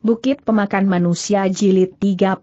Bukit Pemakan Manusia Jilid 35.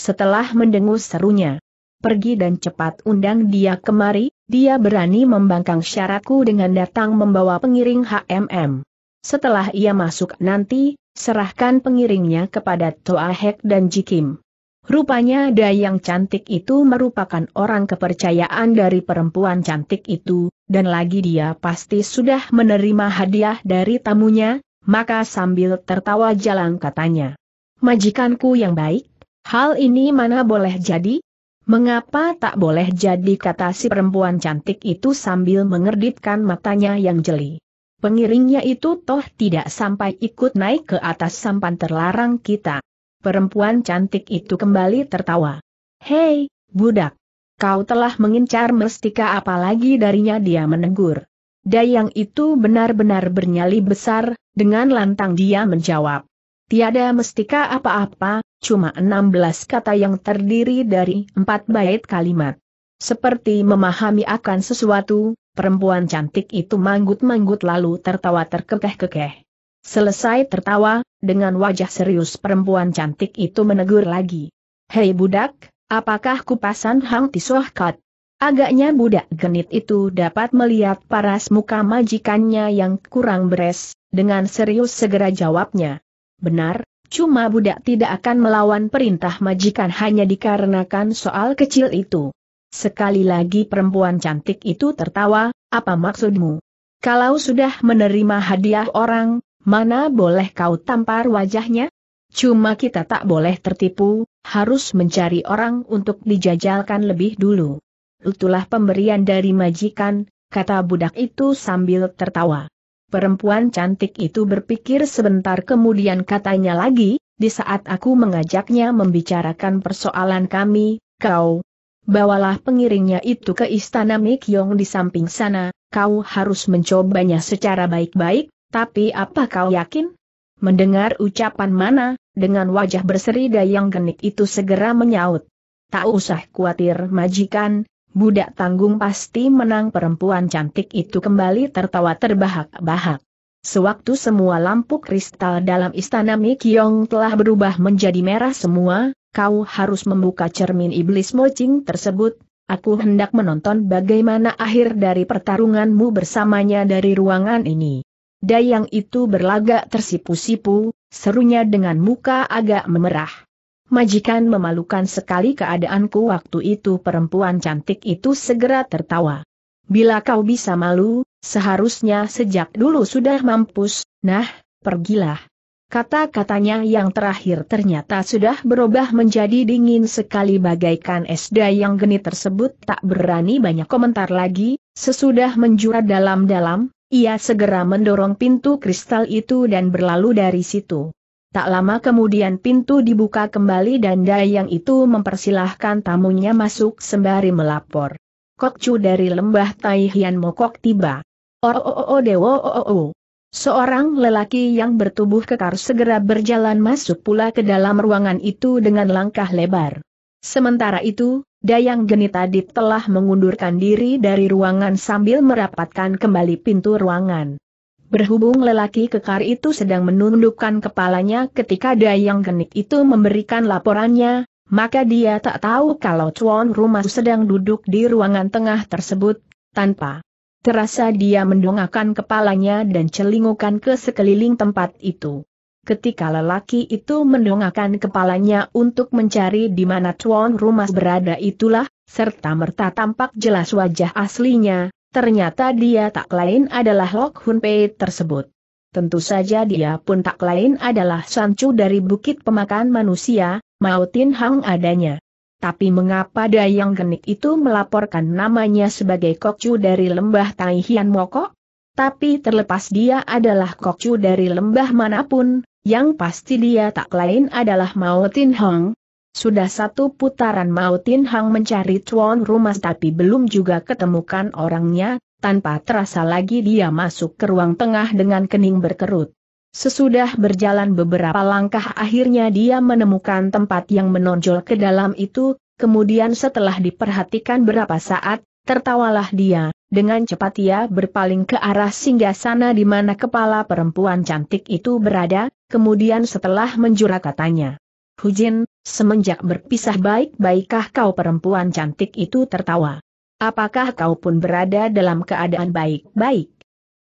Setelah mendengus serunya, pergi dan cepat undang dia kemari, dia berani membangkang syaratku dengan datang membawa pengiring HMM. Setelah ia masuk nanti, serahkan pengiringnya kepada Toahek dan Jikim. Rupanya Dayang cantik itu merupakan orang kepercayaan dari perempuan cantik itu, dan lagi dia pasti sudah menerima hadiah dari tamunya, maka sambil tertawa jalan katanya. Majikanku yang baik, hal ini mana boleh jadi? Mengapa tak boleh jadi kata si perempuan cantik itu sambil mengerditkan matanya yang jeli. Pengiringnya itu toh tidak sampai ikut naik ke atas sampan terlarang kita. Perempuan cantik itu kembali tertawa. Hei, budak! Kau telah mengincar mestika apalagi darinya dia menegur. Dayang itu benar-benar bernyali besar, dengan lantang dia menjawab. Tiada mestika apa-apa, cuma 16 kata yang terdiri dari empat bait kalimat. Seperti memahami akan sesuatu, perempuan cantik itu manggut-manggut lalu tertawa terkekeh-kekeh. Selesai tertawa, dengan wajah serius perempuan cantik itu menegur lagi. Hei budak, apakah kupasan Hang Kat? Agaknya budak genit itu dapat melihat paras muka majikannya yang kurang beres, dengan serius segera jawabnya. Benar, cuma budak tidak akan melawan perintah majikan hanya dikarenakan soal kecil itu. Sekali lagi perempuan cantik itu tertawa, apa maksudmu? Kalau sudah menerima hadiah orang, mana boleh kau tampar wajahnya? Cuma kita tak boleh tertipu, harus mencari orang untuk dijajalkan lebih dulu itulah pemberian dari majikan, kata budak itu sambil tertawa. Perempuan cantik itu berpikir sebentar kemudian katanya lagi, di saat aku mengajaknya membicarakan persoalan kami, kau bawalah pengiringnya itu ke istana Mikyong di samping sana, kau harus mencobanya secara baik-baik, tapi apa kau yakin? Mendengar ucapan mana, dengan wajah berserida yang genik itu segera menyaut. Tak usah khawatir majikan, budak tanggung pasti menang perempuan cantik itu kembali tertawa terbahak-bahak. Sewaktu semua lampu kristal dalam istana Mikyong telah berubah menjadi merah semua, kau harus membuka cermin iblis mocing tersebut, aku hendak menonton bagaimana akhir dari pertarunganmu bersamanya dari ruangan ini. Dayang itu berlagak tersipu-sipu, serunya dengan muka agak memerah. Majikan memalukan sekali keadaanku waktu itu perempuan cantik itu segera tertawa. Bila kau bisa malu, seharusnya sejak dulu sudah mampus, nah, pergilah. Kata-katanya yang terakhir ternyata sudah berubah menjadi dingin sekali bagaikan es yang geni tersebut tak berani banyak komentar lagi, sesudah menjurat dalam-dalam, ia segera mendorong pintu kristal itu dan berlalu dari situ. Tak lama kemudian pintu dibuka kembali dan Dayang itu mempersilahkan tamunya masuk sembari melapor. Kokcu dari lembah Taihian Mokok tiba. Oh dewo oh oh. Seorang lelaki yang bertubuh kekar segera berjalan masuk pula ke dalam ruangan itu dengan langkah lebar. Sementara itu, Dayang Geni tadi telah mengundurkan diri dari ruangan sambil merapatkan kembali pintu ruangan. Berhubung lelaki kekar itu sedang menundukkan kepalanya ketika Dayang Genit itu memberikan laporannya, maka dia tak tahu kalau Chuan rumah sedang duduk di ruangan tengah tersebut, tanpa terasa dia mendongakkan kepalanya dan celingukan ke sekeliling tempat itu. Ketika lelaki itu mendongakkan kepalanya untuk mencari di mana Chuan rumah berada itulah, serta merta tampak jelas wajah aslinya, Ternyata dia tak lain adalah Lok Hun Pei tersebut. Tentu saja dia pun tak lain adalah Sancu dari Bukit Pemakan Manusia, Mautin Tin Hang adanya. Tapi mengapa Dayang Genik itu melaporkan namanya sebagai Kokcu dari lembah Taihian Mokok? Tapi terlepas dia adalah Kokcu dari lembah manapun, yang pasti dia tak lain adalah Mautin Tin Hong, sudah satu putaran Mao Tin Hang mencari tuan rumah tapi belum juga ketemukan orangnya, tanpa terasa lagi dia masuk ke ruang tengah dengan kening berkerut. Sesudah berjalan beberapa langkah akhirnya dia menemukan tempat yang menonjol ke dalam itu, kemudian setelah diperhatikan berapa saat, tertawalah dia, dengan cepat ia berpaling ke arah singgah sana di mana kepala perempuan cantik itu berada, kemudian setelah menjura katanya. Hujin, semenjak berpisah baik-baikkah kau perempuan cantik itu tertawa? Apakah kau pun berada dalam keadaan baik-baik?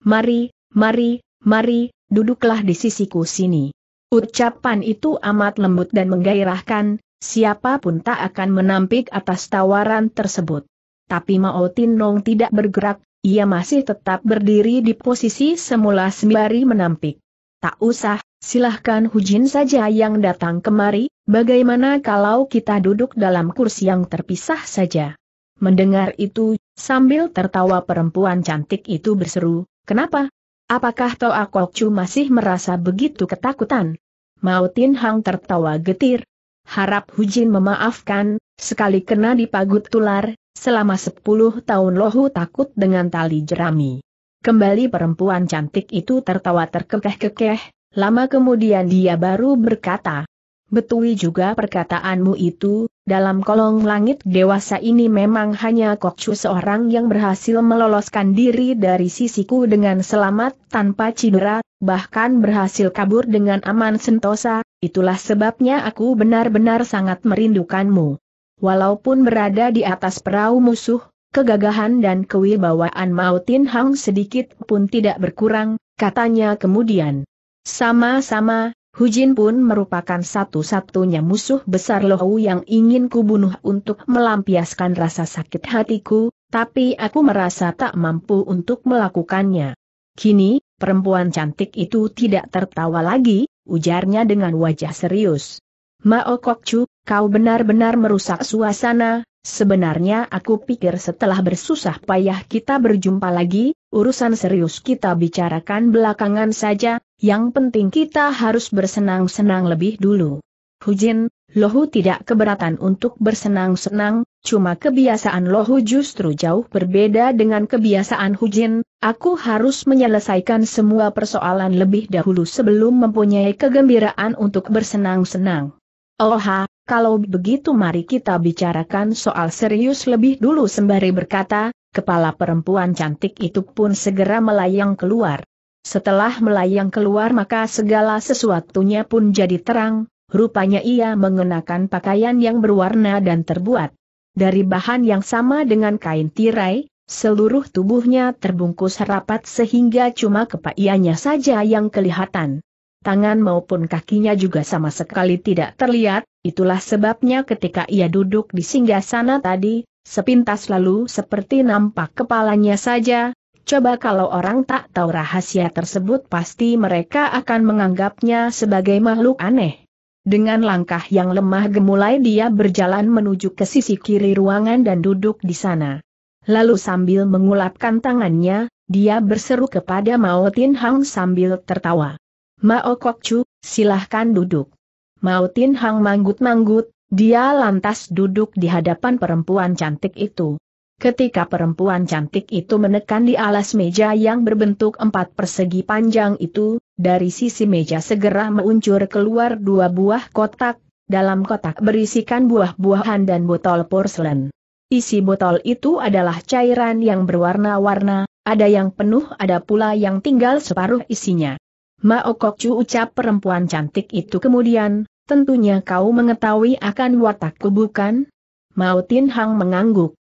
Mari, mari, mari, duduklah di sisiku sini. Ucapan itu amat lembut dan menggairahkan, siapapun tak akan menampik atas tawaran tersebut. Tapi Mao Nong tidak bergerak, ia masih tetap berdiri di posisi semula sembari menampik. Tak usah, silahkan Hujin saja yang datang kemari, bagaimana kalau kita duduk dalam kursi yang terpisah saja? Mendengar itu, sambil tertawa perempuan cantik itu berseru, kenapa? Apakah Toa Kokcu masih merasa begitu ketakutan? Mao Tin Hang tertawa getir. Harap Hujin memaafkan, sekali kena dipagut tular, selama sepuluh tahun lohu takut dengan tali jerami. Kembali perempuan cantik itu tertawa terkekeh-kekeh, Lama kemudian dia baru berkata, Betui juga perkataanmu itu, dalam kolong langit dewasa ini memang hanya Kokcu seorang yang berhasil meloloskan diri dari sisiku dengan selamat tanpa cedera, bahkan berhasil kabur dengan aman sentosa, itulah sebabnya aku benar-benar sangat merindukanmu. Walaupun berada di atas perahu musuh, kegagahan dan kewibawaan Mautin Hang sedikit pun tidak berkurang, katanya kemudian. Sama-sama, Hujin pun merupakan satu-satunya musuh besar Lohou yang ingin kubunuh untuk melampiaskan rasa sakit hatiku, tapi aku merasa tak mampu untuk melakukannya. Kini, perempuan cantik itu tidak tertawa lagi, ujarnya dengan wajah serius. Mao Kokcu, kau benar-benar merusak suasana, sebenarnya aku pikir setelah bersusah payah kita berjumpa lagi, urusan serius kita bicarakan belakangan saja, yang penting kita harus bersenang-senang lebih dulu. Hujin, Lohu tidak keberatan untuk bersenang-senang, cuma kebiasaan Lohu justru jauh berbeda dengan kebiasaan Hujin, aku harus menyelesaikan semua persoalan lebih dahulu sebelum mempunyai kegembiraan untuk bersenang-senang. Oha, kalau begitu mari kita bicarakan soal serius lebih dulu sembari berkata, kepala perempuan cantik itu pun segera melayang keluar. Setelah melayang keluar maka segala sesuatunya pun jadi terang, rupanya ia mengenakan pakaian yang berwarna dan terbuat dari bahan yang sama dengan kain tirai, seluruh tubuhnya terbungkus rapat sehingga cuma kepaiannya saja yang kelihatan. Tangan maupun kakinya juga sama sekali tidak terlihat, itulah sebabnya ketika ia duduk di singgah sana tadi, sepintas lalu seperti nampak kepalanya saja, Coba kalau orang tak tahu rahasia tersebut pasti mereka akan menganggapnya sebagai makhluk aneh. Dengan langkah yang lemah gemulai dia berjalan menuju ke sisi kiri ruangan dan duduk di sana. Lalu sambil mengulapkan tangannya, dia berseru kepada Mao Tin Hang sambil tertawa. Mao Kok Chu, silahkan duduk. Mao Tin Hang manggut-manggut, dia lantas duduk di hadapan perempuan cantik itu. Ketika perempuan cantik itu menekan di alas meja yang berbentuk empat persegi panjang itu, dari sisi meja segera meluncur keluar dua buah kotak, dalam kotak berisikan buah-buahan dan botol porselen. Isi botol itu adalah cairan yang berwarna-warna, ada yang penuh ada pula yang tinggal separuh isinya. Maokokcu ucap perempuan cantik itu kemudian, tentunya kau mengetahui akan watakku bukan? Mautin Hang mengangguk.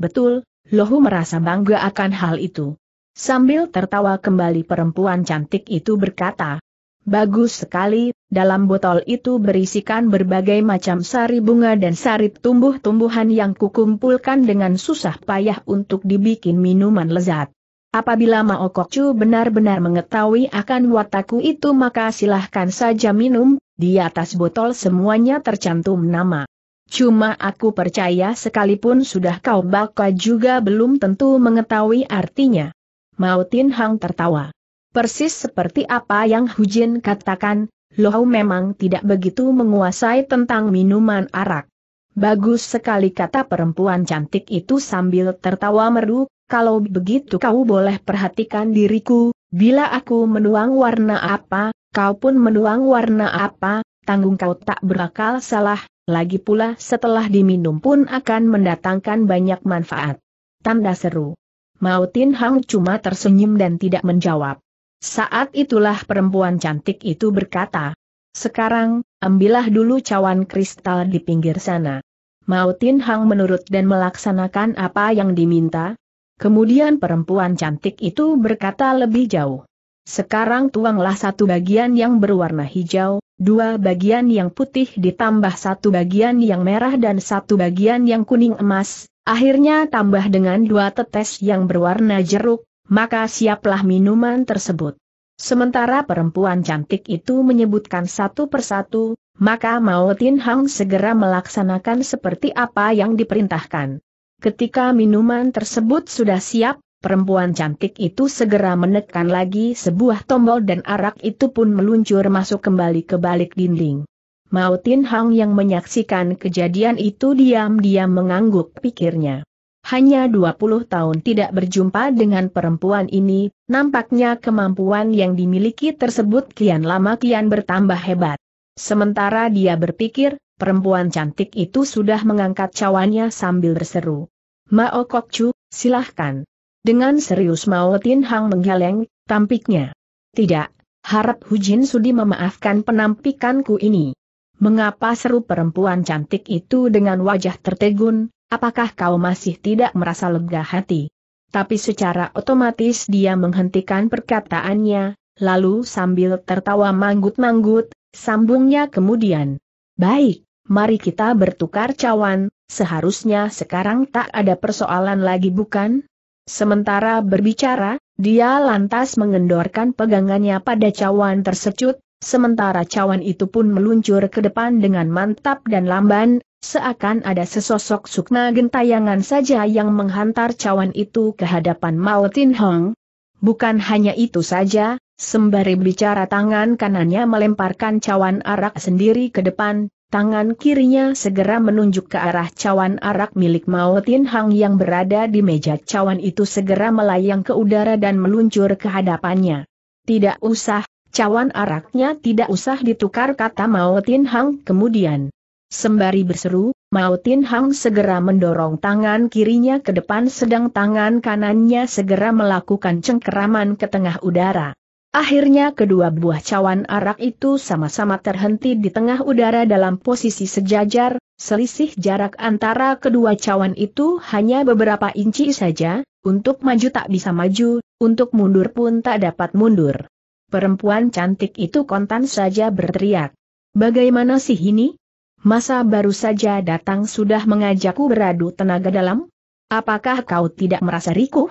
Betul, Lohu merasa bangga akan hal itu. Sambil tertawa kembali perempuan cantik itu berkata, Bagus sekali, dalam botol itu berisikan berbagai macam sari bunga dan sari tumbuh-tumbuhan yang kukumpulkan dengan susah payah untuk dibikin minuman lezat. Apabila Mao benar-benar mengetahui akan wataku itu maka silahkan saja minum, di atas botol semuanya tercantum nama. Cuma aku percaya sekalipun sudah kau baka juga belum tentu mengetahui artinya. Mautin Hang tertawa. Persis seperti apa yang Hujin katakan, Lohau memang tidak begitu menguasai tentang minuman arak. Bagus sekali kata perempuan cantik itu sambil tertawa merdu. kalau begitu kau boleh perhatikan diriku, bila aku menuang warna apa, kau pun menuang warna apa, tanggung kau tak berakal salah, lagi pula setelah diminum pun akan mendatangkan banyak manfaat. Tanda seru. Mautin Hang cuma tersenyum dan tidak menjawab. Saat itulah perempuan cantik itu berkata, sekarang, ambillah dulu cawan kristal di pinggir sana. Mautin Hang menurut dan melaksanakan apa yang diminta. Kemudian perempuan cantik itu berkata lebih jauh. Sekarang tuanglah satu bagian yang berwarna hijau, dua bagian yang putih ditambah satu bagian yang merah dan satu bagian yang kuning emas, akhirnya tambah dengan dua tetes yang berwarna jeruk, maka siaplah minuman tersebut. Sementara perempuan cantik itu menyebutkan satu persatu, maka Mao Hang segera melaksanakan seperti apa yang diperintahkan. Ketika minuman tersebut sudah siap, perempuan cantik itu segera menekan lagi sebuah tombol dan arak itu pun meluncur masuk kembali ke balik dinding. Mao Tin Hang yang menyaksikan kejadian itu diam-diam mengangguk pikirnya. Hanya 20 tahun tidak berjumpa dengan perempuan ini, nampaknya kemampuan yang dimiliki tersebut kian lama kian bertambah hebat. Sementara dia berpikir, perempuan cantik itu sudah mengangkat cawannya sambil berseru. Mao Chu, silahkan. Dengan serius Mao Hang menggeleng, tampiknya. Tidak, harap Hujin Sudi memaafkan penampikanku ini. Mengapa seru perempuan cantik itu dengan wajah tertegun, apakah kau masih tidak merasa lega hati? Tapi secara otomatis dia menghentikan perkataannya, lalu sambil tertawa manggut-manggut, sambungnya kemudian. Baik, mari kita bertukar cawan, seharusnya sekarang tak ada persoalan lagi bukan? Sementara berbicara, dia lantas mengendorkan pegangannya pada cawan tersecut, sementara cawan itu pun meluncur ke depan dengan mantap dan lamban, seakan ada sesosok sukma gentayangan saja yang menghantar cawan itu ke hadapan Mao Tin Hong. Bukan hanya itu saja, sembari bicara tangan kanannya melemparkan cawan arak sendiri ke depan, Tangan kirinya segera menunjuk ke arah cawan arak milik Mao Hang yang berada di meja cawan itu segera melayang ke udara dan meluncur ke hadapannya. Tidak usah, cawan araknya tidak usah ditukar kata Mao Hang kemudian. Sembari berseru, Mao Hang segera mendorong tangan kirinya ke depan sedang tangan kanannya segera melakukan cengkeraman ke tengah udara. Akhirnya kedua buah cawan arak itu sama-sama terhenti di tengah udara dalam posisi sejajar, selisih jarak antara kedua cawan itu hanya beberapa inci saja, untuk maju tak bisa maju, untuk mundur pun tak dapat mundur. Perempuan cantik itu kontan saja berteriak. Bagaimana sih ini? Masa baru saja datang sudah mengajakku beradu tenaga dalam? Apakah kau tidak merasa rikuh?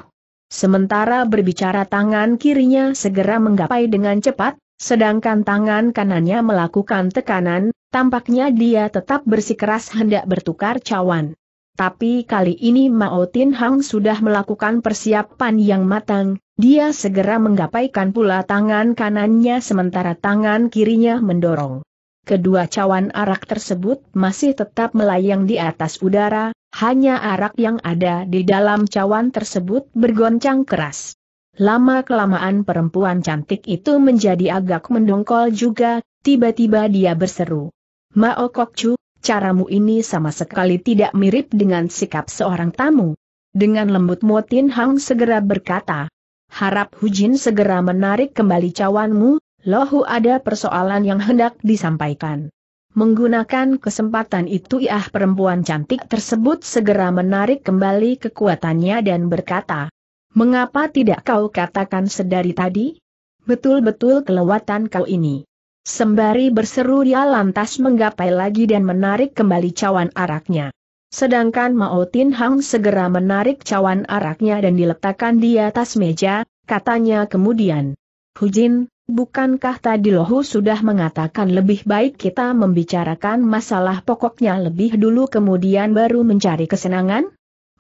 Sementara berbicara tangan kirinya segera menggapai dengan cepat, sedangkan tangan kanannya melakukan tekanan, tampaknya dia tetap bersikeras hendak bertukar cawan. Tapi kali ini Mao Tin Hang sudah melakukan persiapan yang matang, dia segera menggapaikan pula tangan kanannya sementara tangan kirinya mendorong. Kedua cawan arak tersebut masih tetap melayang di atas udara, hanya arak yang ada di dalam cawan tersebut bergoncang keras. Lama-kelamaan perempuan cantik itu menjadi agak mendongkol juga, tiba-tiba dia berseru. Mao Kokcu, caramu ini sama sekali tidak mirip dengan sikap seorang tamu. Dengan lembut Motin Hang segera berkata, Harap Hujin segera menarik kembali cawanmu, lohu ada persoalan yang hendak disampaikan. Menggunakan kesempatan itu iah perempuan cantik tersebut segera menarik kembali kekuatannya dan berkata, Mengapa tidak kau katakan sedari tadi? Betul-betul kelewatan kau ini. Sembari berseru dia lantas menggapai lagi dan menarik kembali cawan araknya. Sedangkan Mao Tin Hang segera menarik cawan araknya dan diletakkan di atas meja, katanya kemudian. Hujin, Bukankah tadi Lohu sudah mengatakan lebih baik kita membicarakan masalah pokoknya lebih dulu kemudian baru mencari kesenangan?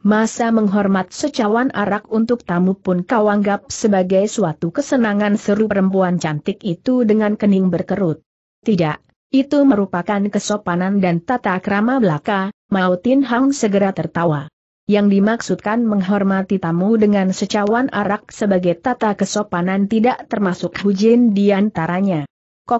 Masa menghormat secawan arak untuk tamu pun kau anggap sebagai suatu kesenangan seru perempuan cantik itu dengan kening berkerut. Tidak, itu merupakan kesopanan dan tata krama belaka, Mautin Hang segera tertawa yang dimaksudkan menghormati tamu dengan secawan arak sebagai tata kesopanan tidak termasuk hujin di antaranya.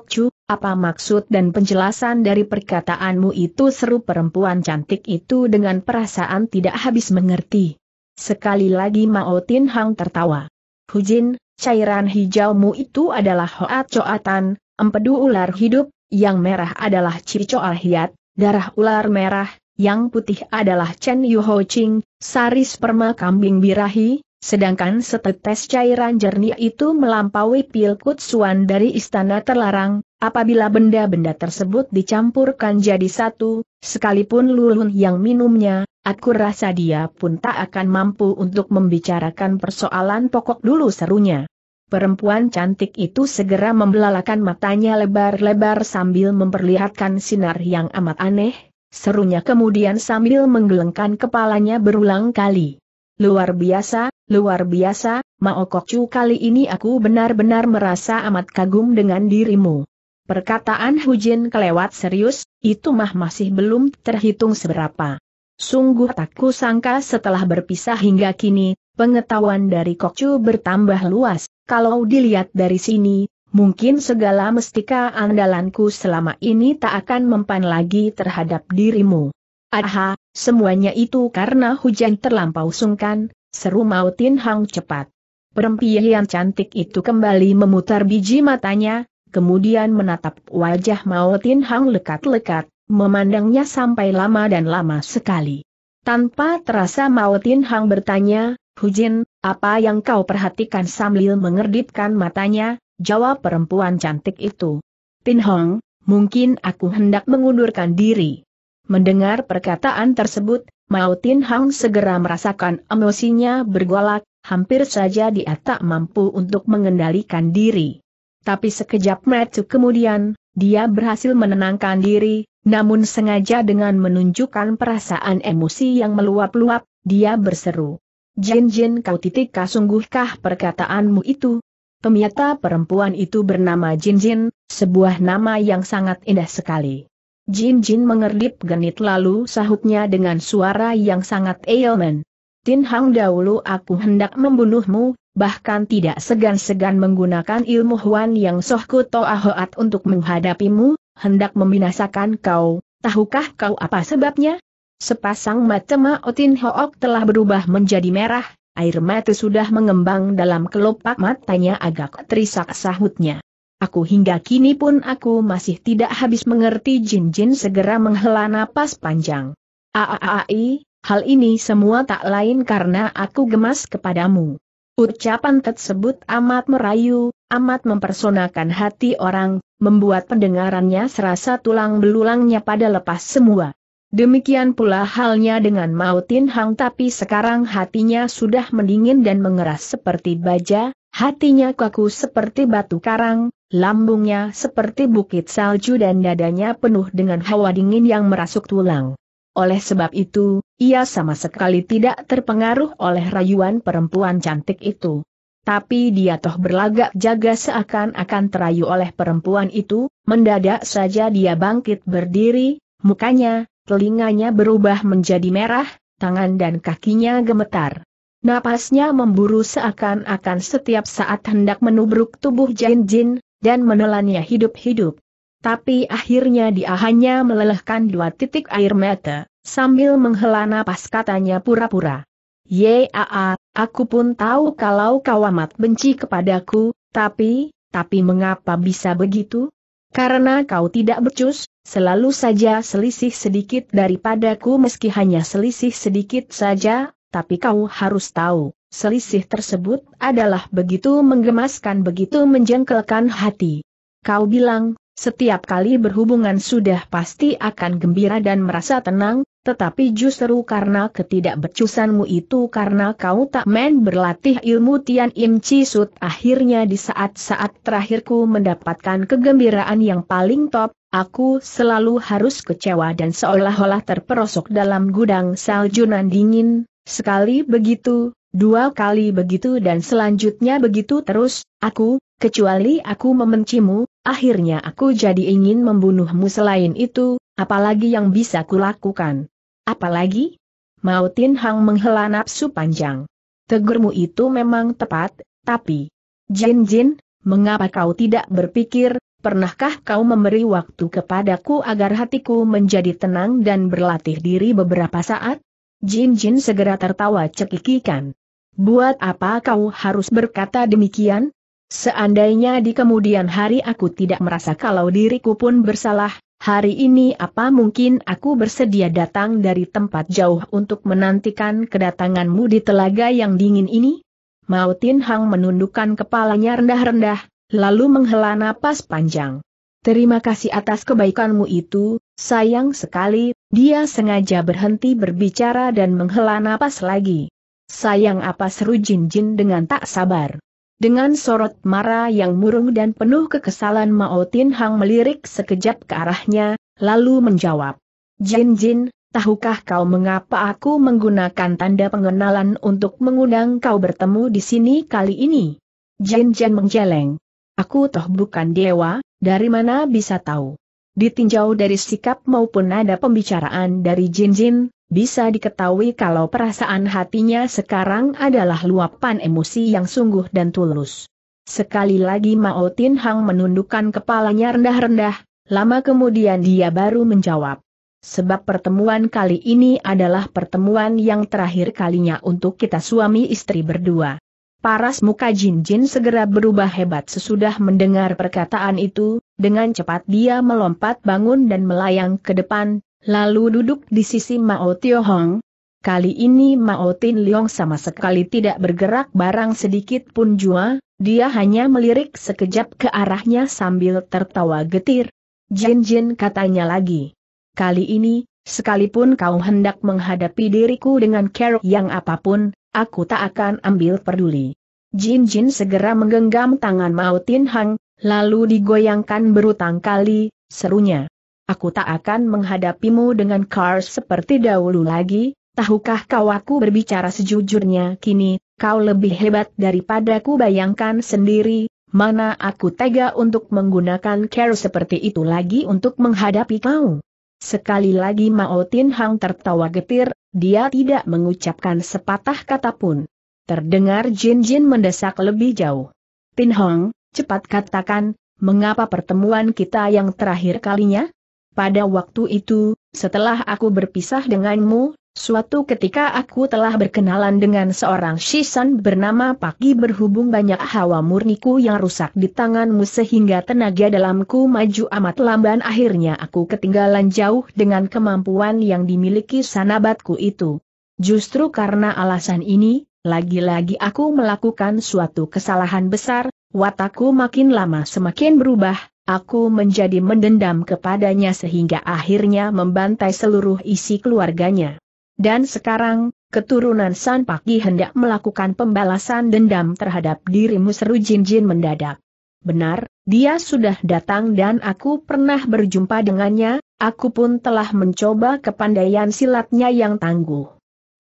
Chu, apa maksud dan penjelasan dari perkataanmu itu seru perempuan cantik itu dengan perasaan tidak habis mengerti. Sekali lagi Mao Tin Hang tertawa. Hujin, cairan hijaumu itu adalah hoat coatan, empedu ular hidup, yang merah adalah cicoal hiat, darah ular merah, yang putih adalah Chen Yu Ho Ching, saris perma kambing birahi, sedangkan setetes cairan jernih itu melampaui pil kutsuan dari istana terlarang, apabila benda-benda tersebut dicampurkan jadi satu, sekalipun lulun yang minumnya, aku rasa dia pun tak akan mampu untuk membicarakan persoalan pokok dulu serunya. Perempuan cantik itu segera membelalakan matanya lebar-lebar sambil memperlihatkan sinar yang amat aneh, Serunya kemudian sambil menggelengkan kepalanya berulang kali. Luar biasa, luar biasa, Maokokcu kali ini aku benar-benar merasa amat kagum dengan dirimu. Perkataan Hujin kelewat serius, itu mah masih belum terhitung seberapa. Sungguh tak sangka setelah berpisah hingga kini, pengetahuan dari Kokcu bertambah luas, kalau dilihat dari sini, mungkin segala mestika andalanku selama ini tak akan mempan lagi terhadap dirimu. Aha, semuanya itu karena hujan terlampau sungkan, seru Mautin Hang cepat. Perempuan cantik itu kembali memutar biji matanya, kemudian menatap wajah Mautin Hang lekat-lekat, memandangnya sampai lama dan lama sekali. Tanpa terasa Mautin Hang bertanya, Hujin, apa yang kau perhatikan sambil mengerdipkan matanya, jawab perempuan cantik itu. Tin Hong, mungkin aku hendak mengundurkan diri. Mendengar perkataan tersebut, Mao Tin Hong segera merasakan emosinya bergolak, hampir saja dia tak mampu untuk mengendalikan diri. Tapi sekejap metu kemudian, dia berhasil menenangkan diri, namun sengaja dengan menunjukkan perasaan emosi yang meluap-luap, dia berseru. Jin Jin kau titik sungguhkah perkataanmu itu, Pemiata perempuan itu bernama Jin Jin, sebuah nama yang sangat indah sekali. Jin Jin mengerdip genit lalu sahutnya dengan suara yang sangat ailman. Tin Hang dahulu aku hendak membunuhmu, bahkan tidak segan-segan menggunakan ilmu Huan yang sohku to'ahoat untuk menghadapimu, hendak membinasakan kau, tahukah kau apa sebabnya? Sepasang mata Ma Tin Hook telah berubah menjadi merah, Air mata sudah mengembang dalam kelopak matanya agak terisak sahutnya. Aku hingga kini pun aku masih tidak habis mengerti Jin Jin segera menghela napas panjang. Aaai, hal ini semua tak lain karena aku gemas kepadamu. Ucapan tersebut amat merayu, amat mempersonakan hati orang, membuat pendengarannya serasa tulang belulangnya pada lepas semua. Demikian pula halnya dengan Mao Hang tapi sekarang hatinya sudah mendingin dan mengeras seperti baja, hatinya kaku seperti batu karang, lambungnya seperti bukit salju dan dadanya penuh dengan hawa dingin yang merasuk tulang. Oleh sebab itu, ia sama sekali tidak terpengaruh oleh rayuan perempuan cantik itu. Tapi dia toh berlagak jaga seakan-akan terayu oleh perempuan itu, mendadak saja dia bangkit berdiri, mukanya, telinganya berubah menjadi merah, tangan dan kakinya gemetar. Napasnya memburu seakan-akan setiap saat hendak menubruk tubuh Jin Jin, dan menelannya hidup-hidup. Tapi akhirnya dia hanya melelehkan dua titik air mata, sambil menghela napas katanya pura-pura. Yaa, aku pun tahu kalau kau amat benci kepadaku, tapi, tapi mengapa bisa begitu? Karena kau tidak becus, selalu saja selisih sedikit daripadaku meski hanya selisih sedikit saja, tapi kau harus tahu, selisih tersebut adalah begitu menggemaskan begitu menjengkelkan hati. Kau bilang, setiap kali berhubungan sudah pasti akan gembira dan merasa tenang, tetapi justru karena ketidakbecusanmu itu karena kau tak main berlatih ilmu Tian Im Chi akhirnya di saat-saat terakhirku mendapatkan kegembiraan yang paling top, aku selalu harus kecewa dan seolah-olah terperosok dalam gudang saljunan dingin, sekali begitu, dua kali begitu dan selanjutnya begitu terus, aku, kecuali aku membencimu, akhirnya aku jadi ingin membunuhmu selain itu, Apalagi yang bisa kulakukan? Apalagi? Mao Tin Hang menghela nafsu panjang. Tegurmu itu memang tepat, tapi... Jin Jin, mengapa kau tidak berpikir, pernahkah kau memberi waktu kepadaku agar hatiku menjadi tenang dan berlatih diri beberapa saat? Jin Jin segera tertawa cekikikan. Buat apa kau harus berkata demikian? Seandainya di kemudian hari aku tidak merasa kalau diriku pun bersalah, Hari ini apa mungkin aku bersedia datang dari tempat jauh untuk menantikan kedatanganmu di telaga yang dingin ini? Mao Tin Hang menundukkan kepalanya rendah-rendah, lalu menghela napas panjang. Terima kasih atas kebaikanmu itu, sayang sekali, dia sengaja berhenti berbicara dan menghela napas lagi. Sayang apa seru Jin Jin dengan tak sabar. Dengan sorot marah yang murung dan penuh kekesalan Mao Tin Hang melirik sekejap ke arahnya, lalu menjawab. Jin Jin, tahukah kau mengapa aku menggunakan tanda pengenalan untuk mengundang kau bertemu di sini kali ini? Jin Jin menjeleng. Aku toh bukan dewa, dari mana bisa tahu? Ditinjau dari sikap maupun nada pembicaraan dari Jin Jin, bisa diketahui kalau perasaan hatinya sekarang adalah luapan emosi yang sungguh dan tulus. Sekali lagi Mao Tin Hang menundukkan kepalanya rendah-rendah, lama kemudian dia baru menjawab. Sebab pertemuan kali ini adalah pertemuan yang terakhir kalinya untuk kita suami istri berdua. Paras muka Jin Jin segera berubah hebat sesudah mendengar perkataan itu, dengan cepat dia melompat bangun dan melayang ke depan, lalu duduk di sisi Mao Tio Hong. Kali ini Mao Tin Leong sama sekali tidak bergerak barang sedikit pun jua, dia hanya melirik sekejap ke arahnya sambil tertawa getir. Jin Jin katanya lagi. Kali ini, sekalipun kau hendak menghadapi diriku dengan kerok yang apapun, aku tak akan ambil peduli. Jin Jin segera menggenggam tangan Mao Tin Hang, lalu digoyangkan berutang kali, serunya aku tak akan menghadapimu dengan cars seperti dahulu lagi, tahukah kau aku berbicara sejujurnya kini, kau lebih hebat daripada ku bayangkan sendiri, mana aku tega untuk menggunakan Kars seperti itu lagi untuk menghadapi kau. Sekali lagi Mao Tin Hang tertawa getir, dia tidak mengucapkan sepatah kata pun. Terdengar Jin Jin mendesak lebih jauh. Tin Hong, cepat katakan, mengapa pertemuan kita yang terakhir kalinya? Pada waktu itu, setelah aku berpisah denganmu, suatu ketika aku telah berkenalan dengan seorang Shisan bernama Paki berhubung banyak hawa murniku yang rusak di tanganmu sehingga tenaga dalamku maju amat lamban akhirnya aku ketinggalan jauh dengan kemampuan yang dimiliki sanabatku itu. Justru karena alasan ini, lagi-lagi aku melakukan suatu kesalahan besar, watakku makin lama semakin berubah, Aku menjadi mendendam kepadanya sehingga akhirnya membantai seluruh isi keluarganya. Dan sekarang, keturunan San Paki hendak melakukan pembalasan dendam terhadap dirimu seru Jin Jin mendadak. Benar, dia sudah datang dan aku pernah berjumpa dengannya, aku pun telah mencoba kepandaian silatnya yang tangguh.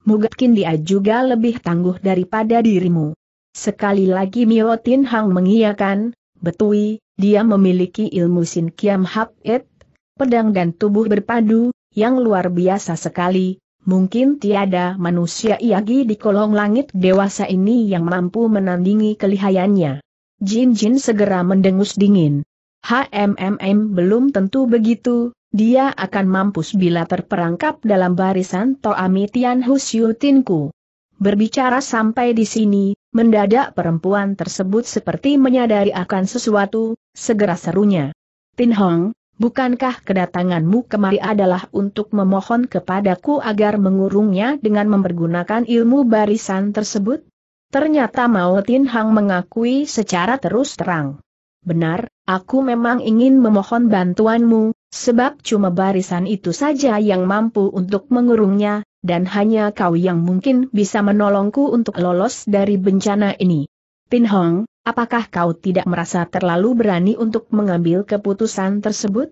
Mungkin dia juga lebih tangguh daripada dirimu. Sekali lagi Mio Tin Hang mengiyakan, Betui, dia memiliki ilmu Sin Kiam Hap Et, pedang dan tubuh berpadu, yang luar biasa sekali, mungkin tiada manusia iagi di kolong langit dewasa ini yang mampu menandingi kelihayannya. Jin Jin segera mendengus dingin. HMMM belum tentu begitu, dia akan mampus bila terperangkap dalam barisan Toami Tian Husyutinku. Berbicara sampai di sini, Mendadak perempuan tersebut seperti menyadari akan sesuatu, segera serunya. Tin Hong, bukankah kedatanganmu kemari adalah untuk memohon kepadaku agar mengurungnya dengan mempergunakan ilmu barisan tersebut? Ternyata Mao Tin Hong mengakui secara terus terang. Benar, aku memang ingin memohon bantuanmu, sebab cuma barisan itu saja yang mampu untuk mengurungnya, dan hanya kau yang mungkin bisa menolongku untuk lolos dari bencana ini. Pin Hong, apakah kau tidak merasa terlalu berani untuk mengambil keputusan tersebut?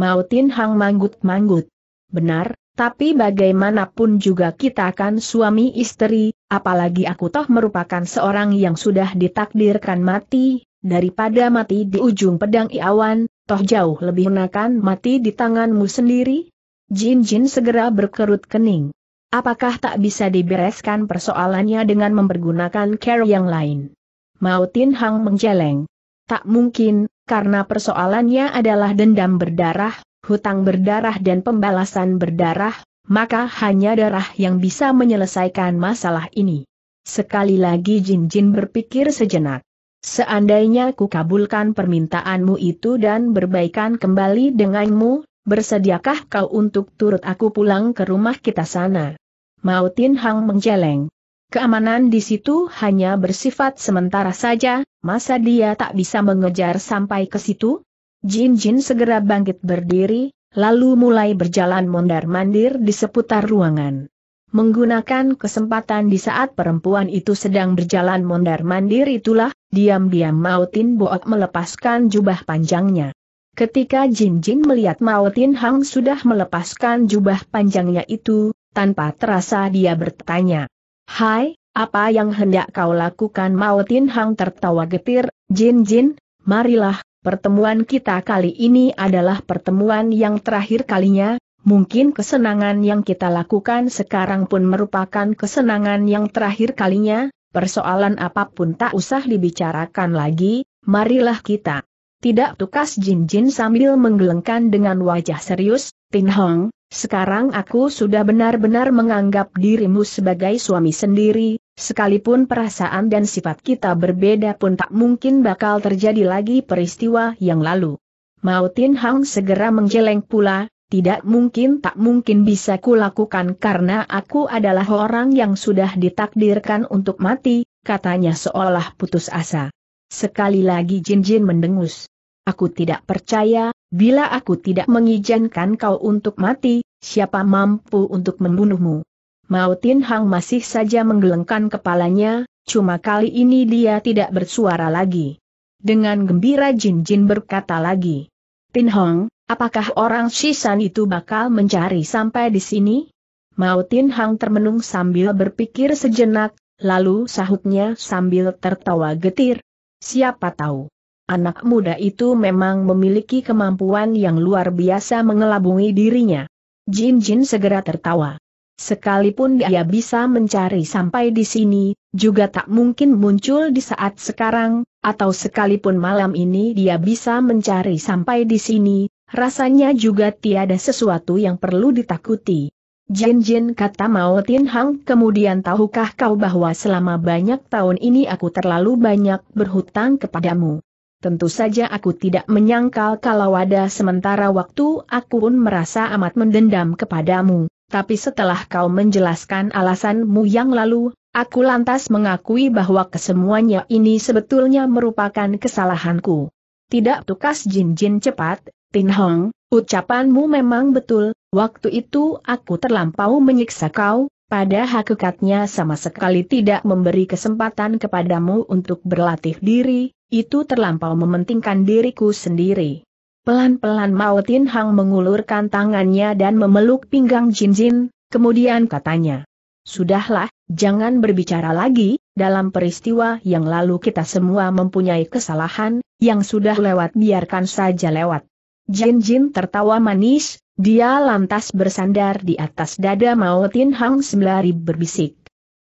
Mao Tin Hang manggut-manggut. Benar, tapi bagaimanapun juga kita kan suami istri, apalagi aku toh merupakan seorang yang sudah ditakdirkan mati, daripada mati di ujung pedang iawan, toh jauh lebih enakan mati di tanganmu sendiri. Jin Jin segera berkerut kening. Apakah tak bisa dibereskan persoalannya dengan mempergunakan care yang lain? Mao Tin Hang menjeleng. Tak mungkin, karena persoalannya adalah dendam berdarah, hutang berdarah dan pembalasan berdarah, maka hanya darah yang bisa menyelesaikan masalah ini. Sekali lagi Jin Jin berpikir sejenak. Seandainya ku kabulkan permintaanmu itu dan berbaikan kembali denganmu, bersediakah kau untuk turut aku pulang ke rumah kita sana? Mao Tin Hang menjeleng. Keamanan di situ hanya bersifat sementara saja, masa dia tak bisa mengejar sampai ke situ? Jin Jin segera bangkit berdiri, lalu mulai berjalan mondar-mandir di seputar ruangan. Menggunakan kesempatan di saat perempuan itu sedang berjalan mondar-mandir itulah, diam-diam Mautin Boak melepaskan jubah panjangnya. Ketika Jin Jin melihat Mautin Hang sudah melepaskan jubah panjangnya itu, tanpa terasa dia bertanya. Hai, apa yang hendak kau lakukan Mao Tin Hang tertawa getir, Jin Jin, marilah, pertemuan kita kali ini adalah pertemuan yang terakhir kalinya, mungkin kesenangan yang kita lakukan sekarang pun merupakan kesenangan yang terakhir kalinya, persoalan apapun tak usah dibicarakan lagi, marilah kita. Tidak tukas Jin Jin sambil menggelengkan dengan wajah serius, Tin Hong, sekarang aku sudah benar-benar menganggap dirimu sebagai suami sendiri, sekalipun perasaan dan sifat kita berbeda pun tak mungkin bakal terjadi lagi peristiwa yang lalu. Mautin Hang segera menjeleng pula, tidak mungkin tak mungkin bisa kulakukan karena aku adalah orang yang sudah ditakdirkan untuk mati, katanya seolah putus asa. Sekali lagi Jin Jin mendengus. Aku tidak percaya, Bila aku tidak mengizinkan kau untuk mati, siapa mampu untuk membunuhmu? Mautin Hang masih saja menggelengkan kepalanya, cuma kali ini dia tidak bersuara lagi. Dengan gembira Jin Jin berkata lagi. Tin Hong, apakah orang Shisan itu bakal mencari sampai di sini? Mautin Hang termenung sambil berpikir sejenak, lalu sahutnya sambil tertawa getir. Siapa tahu? anak muda itu memang memiliki kemampuan yang luar biasa mengelabungi dirinya. Jin Jin segera tertawa. Sekalipun dia bisa mencari sampai di sini, juga tak mungkin muncul di saat sekarang, atau sekalipun malam ini dia bisa mencari sampai di sini, rasanya juga tiada sesuatu yang perlu ditakuti. Jin Jin kata Mao Tin Hang kemudian tahukah kau bahwa selama banyak tahun ini aku terlalu banyak berhutang kepadamu. Tentu saja aku tidak menyangkal kalau ada sementara waktu aku pun merasa amat mendendam kepadamu, tapi setelah kau menjelaskan alasanmu yang lalu, aku lantas mengakui bahwa kesemuanya ini sebetulnya merupakan kesalahanku. Tidak tukas jin-jin cepat, Tin Hong, ucapanmu memang betul, waktu itu aku terlampau menyiksa kau, pada hakikatnya sama sekali tidak memberi kesempatan kepadamu untuk berlatih diri, itu terlampau mementingkan diriku sendiri. Pelan-pelan Mao Tin Hang mengulurkan tangannya dan memeluk pinggang Jin Jin, kemudian katanya, Sudahlah, jangan berbicara lagi, dalam peristiwa yang lalu kita semua mempunyai kesalahan, yang sudah lewat biarkan saja lewat. Jin Jin tertawa manis, dia lantas bersandar di atas dada Mao Tin Hang sembari berbisik.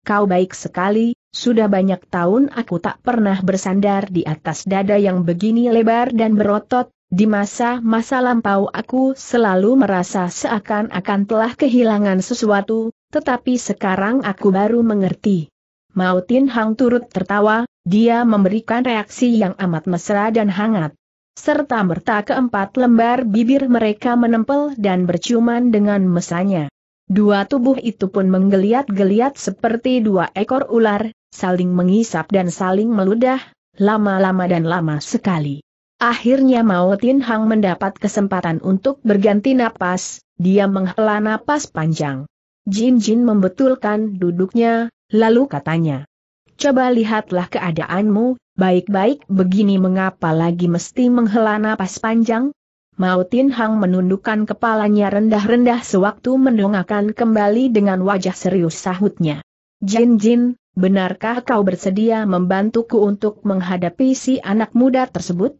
Kau baik sekali, sudah banyak tahun aku tak pernah bersandar di atas dada yang begini lebar dan berotot, di masa-masa lampau aku selalu merasa seakan-akan telah kehilangan sesuatu, tetapi sekarang aku baru mengerti. Mao Hang turut tertawa, dia memberikan reaksi yang amat mesra dan hangat serta merta keempat lembar bibir mereka menempel dan berciuman dengan mesanya. Dua tubuh itu pun menggeliat-geliat seperti dua ekor ular, saling mengisap dan saling meludah, lama-lama dan lama sekali. Akhirnya Mao Tin Hang mendapat kesempatan untuk berganti napas, dia menghela napas panjang. Jin Jin membetulkan duduknya, lalu katanya, Coba lihatlah keadaanmu, Baik-baik begini mengapa lagi mesti menghela napas panjang? Mao Hang menundukkan kepalanya rendah-rendah sewaktu mendongakkan kembali dengan wajah serius sahutnya. Jin Jin, benarkah kau bersedia membantuku untuk menghadapi si anak muda tersebut?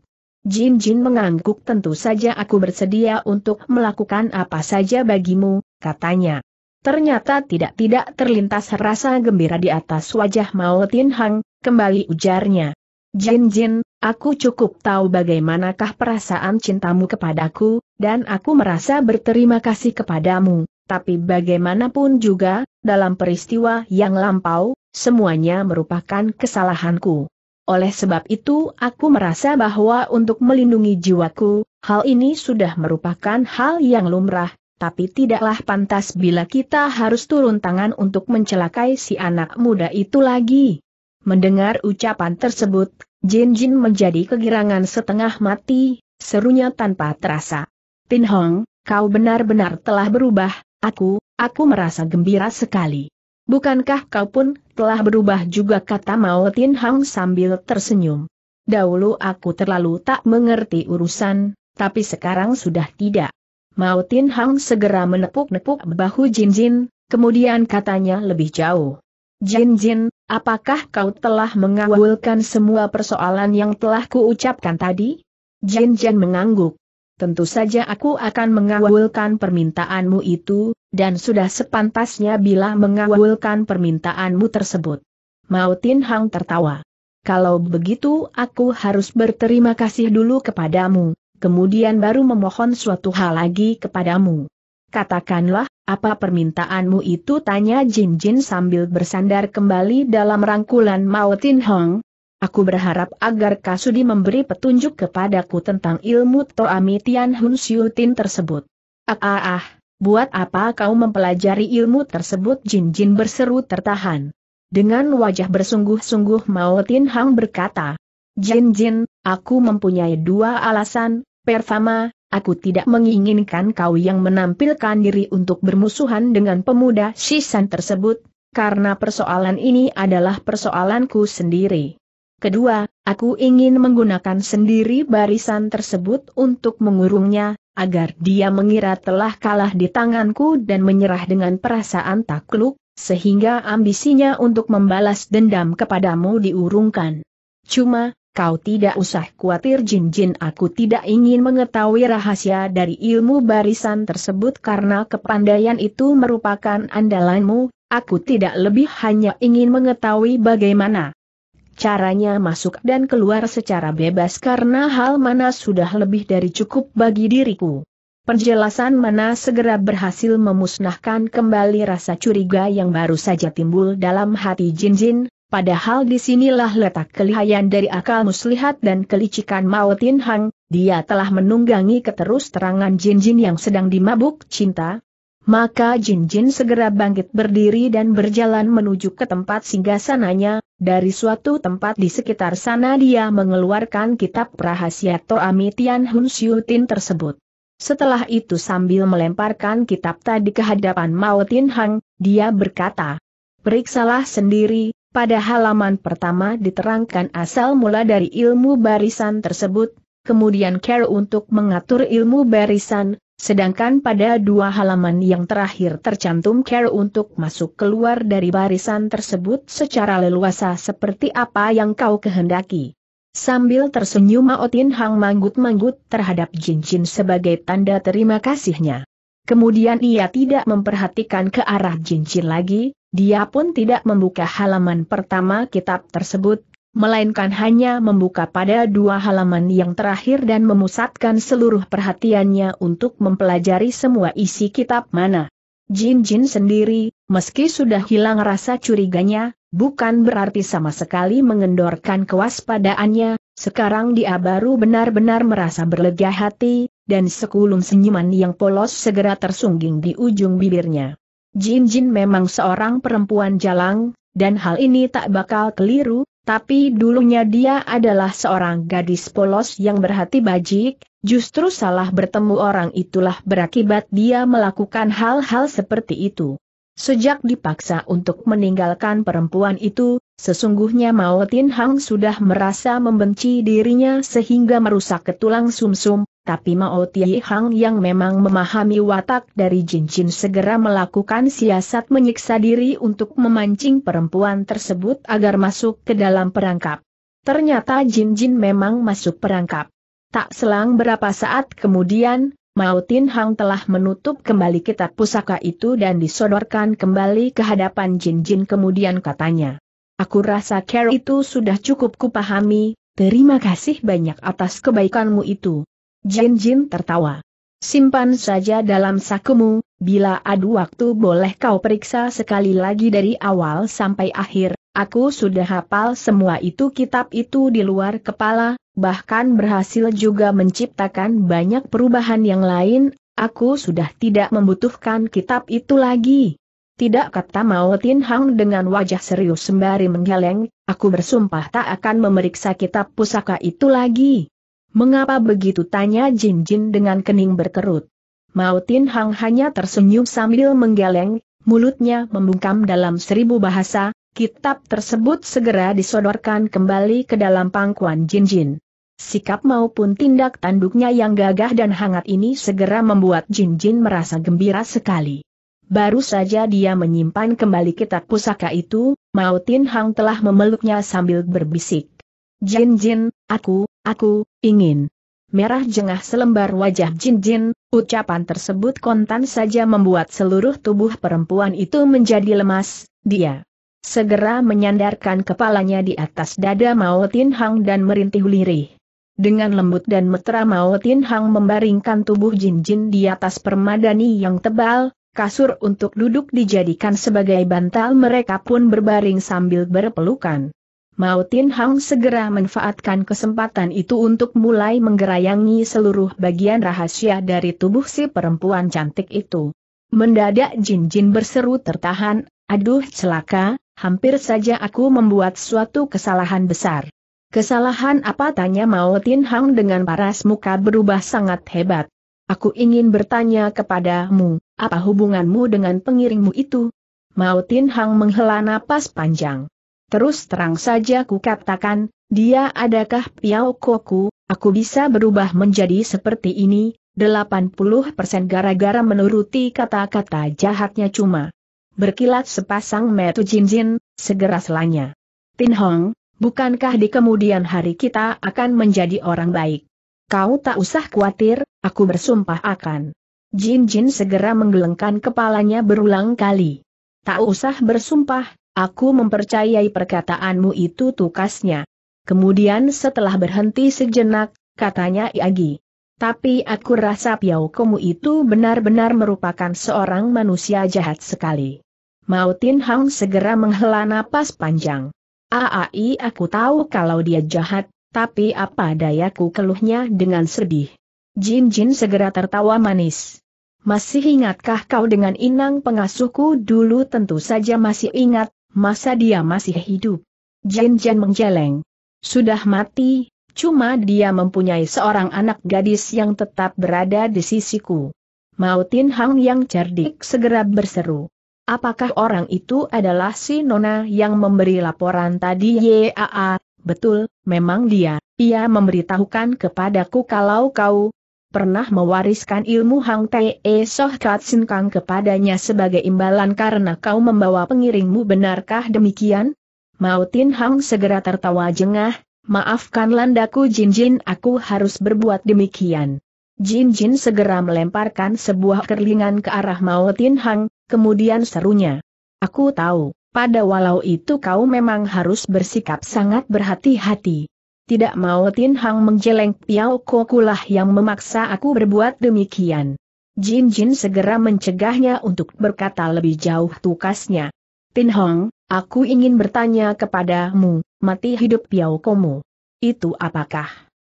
Jin Jin mengangguk tentu saja aku bersedia untuk melakukan apa saja bagimu, katanya. Ternyata tidak-tidak terlintas rasa gembira di atas wajah Mao Hang, kembali ujarnya. Jin Jin, aku cukup tahu bagaimanakah perasaan cintamu kepadaku, dan aku merasa berterima kasih kepadamu, tapi bagaimanapun juga, dalam peristiwa yang lampau, semuanya merupakan kesalahanku. Oleh sebab itu aku merasa bahwa untuk melindungi jiwaku, hal ini sudah merupakan hal yang lumrah, tapi tidaklah pantas bila kita harus turun tangan untuk mencelakai si anak muda itu lagi. Mendengar ucapan tersebut, Jin Jin menjadi kegirangan setengah mati, serunya tanpa terasa. Tin Hong, kau benar-benar telah berubah, aku, aku merasa gembira sekali. Bukankah kau pun telah berubah juga kata Mao Tin Hong sambil tersenyum. Dahulu aku terlalu tak mengerti urusan, tapi sekarang sudah tidak. Mao Tin Hong segera menepuk-nepuk bahu Jin Jin, kemudian katanya lebih jauh. Jin Jin, apakah kau telah mengawulkan semua persoalan yang telah kuucapkan tadi? Jin Jin mengangguk. Tentu saja aku akan mengawulkan permintaanmu itu, dan sudah sepantasnya bila mengawulkan permintaanmu tersebut. Mao Tin Hang tertawa. Kalau begitu aku harus berterima kasih dulu kepadamu, kemudian baru memohon suatu hal lagi kepadamu. Katakanlah, apa permintaanmu itu? Tanya Jin Jin sambil bersandar kembali dalam rangkulan Mao Tin Hong. Aku berharap agar Kasudi memberi petunjuk kepadaku tentang ilmu Toami Tian Hun Siu Tin tersebut. Ah ah ah, buat apa kau mempelajari ilmu tersebut? Jin Jin berseru tertahan. Dengan wajah bersungguh-sungguh Mao Tin Hong berkata, Jin Jin, aku mempunyai dua alasan, pertama, Aku tidak menginginkan kau yang menampilkan diri untuk bermusuhan dengan pemuda Shisan tersebut, karena persoalan ini adalah persoalanku sendiri. Kedua, aku ingin menggunakan sendiri barisan tersebut untuk mengurungnya, agar dia mengira telah kalah di tanganku dan menyerah dengan perasaan takluk, sehingga ambisinya untuk membalas dendam kepadamu diurungkan. Cuma, Kau tidak usah khawatir Jin-Jin aku tidak ingin mengetahui rahasia dari ilmu barisan tersebut karena kepandaian itu merupakan andalanmu, aku tidak lebih hanya ingin mengetahui bagaimana caranya masuk dan keluar secara bebas karena hal mana sudah lebih dari cukup bagi diriku. Penjelasan mana segera berhasil memusnahkan kembali rasa curiga yang baru saja timbul dalam hati Jin-Jin, Padahal disinilah letak kelihayan dari akal muslihat dan kelicikan Mao Tin Hang, dia telah menunggangi keterus terangan Jin Jin yang sedang dimabuk cinta. Maka Jin Jin segera bangkit berdiri dan berjalan menuju ke tempat singgasananya, dari suatu tempat di sekitar sana dia mengeluarkan kitab rahasia Toami Tian Hun Tin tersebut. Setelah itu sambil melemparkan kitab tadi ke hadapan Mao Tin Hang, dia berkata, Periksalah sendiri, pada halaman pertama diterangkan asal mula dari ilmu barisan tersebut, kemudian care untuk mengatur ilmu barisan, sedangkan pada dua halaman yang terakhir tercantum care untuk masuk keluar dari barisan tersebut secara leluasa seperti apa yang kau kehendaki. Sambil tersenyum Maotin Hang manggut-manggut terhadap cincin sebagai tanda terima kasihnya. Kemudian ia tidak memperhatikan ke arah cincin lagi, dia pun tidak membuka halaman pertama kitab tersebut, melainkan hanya membuka pada dua halaman yang terakhir dan memusatkan seluruh perhatiannya untuk mempelajari semua isi kitab mana. Jin Jin sendiri, meski sudah hilang rasa curiganya, bukan berarti sama sekali mengendorkan kewaspadaannya, sekarang dia baru benar-benar merasa berlega hati, dan sekulum senyuman yang polos segera tersungging di ujung bibirnya. Jin Jin memang seorang perempuan jalang, dan hal ini tak bakal keliru, tapi dulunya dia adalah seorang gadis polos yang berhati bajik, justru salah bertemu orang itulah berakibat dia melakukan hal-hal seperti itu. Sejak dipaksa untuk meninggalkan perempuan itu, Sesungguhnya Mao Tin Hang sudah merasa membenci dirinya sehingga merusak ketulang sumsum, tapi Mao Tie Hang yang memang memahami watak dari Jin Jin segera melakukan siasat menyiksa diri untuk memancing perempuan tersebut agar masuk ke dalam perangkap. Ternyata Jin Jin memang masuk perangkap. Tak selang berapa saat kemudian, Mao Tin Hang telah menutup kembali kitab pusaka itu dan disodorkan kembali ke hadapan Jin Jin kemudian katanya. Aku rasa care itu sudah cukup kupahami, terima kasih banyak atas kebaikanmu itu. Jin Jin tertawa. Simpan saja dalam sakumu, bila adu waktu boleh kau periksa sekali lagi dari awal sampai akhir, aku sudah hafal semua itu kitab itu di luar kepala, bahkan berhasil juga menciptakan banyak perubahan yang lain, aku sudah tidak membutuhkan kitab itu lagi. Tidak kata Mao Tin Hang dengan wajah serius sembari menggeleng, aku bersumpah tak akan memeriksa kitab pusaka itu lagi. Mengapa begitu tanya Jin Jin dengan kening berkerut. Mao Tin Hang hanya tersenyum sambil menggeleng, mulutnya membungkam dalam seribu bahasa, kitab tersebut segera disodorkan kembali ke dalam pangkuan Jin Jin. Sikap maupun tindak tanduknya yang gagah dan hangat ini segera membuat Jin Jin merasa gembira sekali. Baru saja dia menyimpan kembali kitab pusaka itu, Mao Tin Hang telah memeluknya sambil berbisik. Jin Jin, aku, aku, ingin. Merah jengah selembar wajah Jin Jin, ucapan tersebut kontan saja membuat seluruh tubuh perempuan itu menjadi lemas, dia segera menyandarkan kepalanya di atas dada Mao Tin Hang dan merintih lirih. Dengan lembut dan metra Mao Tin Hang membaringkan tubuh Jin Jin di atas permadani yang tebal, kasur untuk duduk dijadikan sebagai bantal mereka pun berbaring sambil berpelukan. Mautin Hang segera manfaatkan kesempatan itu untuk mulai menggerayangi seluruh bagian rahasia dari tubuh si perempuan cantik itu. Mendadak Jin Jin berseru tertahan, aduh celaka, hampir saja aku membuat suatu kesalahan besar. Kesalahan apa tanya Mautin Hang dengan paras muka berubah sangat hebat. Aku ingin bertanya kepadamu, apa hubunganmu dengan pengiringmu itu? Mao Tin Hang menghela napas panjang. Terus terang saja ku katakan, dia adakah Piao Koku, aku bisa berubah menjadi seperti ini, 80% gara-gara menuruti kata-kata jahatnya cuma. Berkilat sepasang metu jinjin, segera selanya. Tin Hong, bukankah di kemudian hari kita akan menjadi orang baik? Kau tak usah khawatir, Aku bersumpah akan. Jin Jin segera menggelengkan kepalanya berulang kali. Tak usah bersumpah, aku mempercayai perkataanmu itu tukasnya. Kemudian setelah berhenti sejenak, katanya Iagi. Tapi aku rasa piao Komu itu benar-benar merupakan seorang manusia jahat sekali. Mautin Hang segera menghela napas panjang. Aai aku tahu kalau dia jahat, tapi apa dayaku keluhnya dengan sedih. Jin Jin segera tertawa manis. Masih ingatkah kau dengan inang pengasuhku dulu tentu saja masih ingat, masa dia masih hidup. Jin Jin menjeleng. Sudah mati, cuma dia mempunyai seorang anak gadis yang tetap berada di sisiku. Mautin Hang yang cerdik segera berseru. Apakah orang itu adalah si Nona yang memberi laporan tadi YAA? Betul, memang dia. Ia memberitahukan kepadaku kalau kau, pernah mewariskan ilmu Hang Tae Soh Sin Kang kepadanya sebagai imbalan karena kau membawa pengiringmu benarkah demikian? Mao Tin Hang segera tertawa jengah, maafkan landaku Jin Jin aku harus berbuat demikian. Jin Jin segera melemparkan sebuah kerlingan ke arah Mao Tin Hang, kemudian serunya. Aku tahu, pada walau itu kau memang harus bersikap sangat berhati-hati tidak mau Tin Hang menjeleng Piao Kokulah yang memaksa aku berbuat demikian. Jin Jin segera mencegahnya untuk berkata lebih jauh tukasnya. Tin Hong, aku ingin bertanya kepadamu, mati hidup Piao Komu. Itu apakah?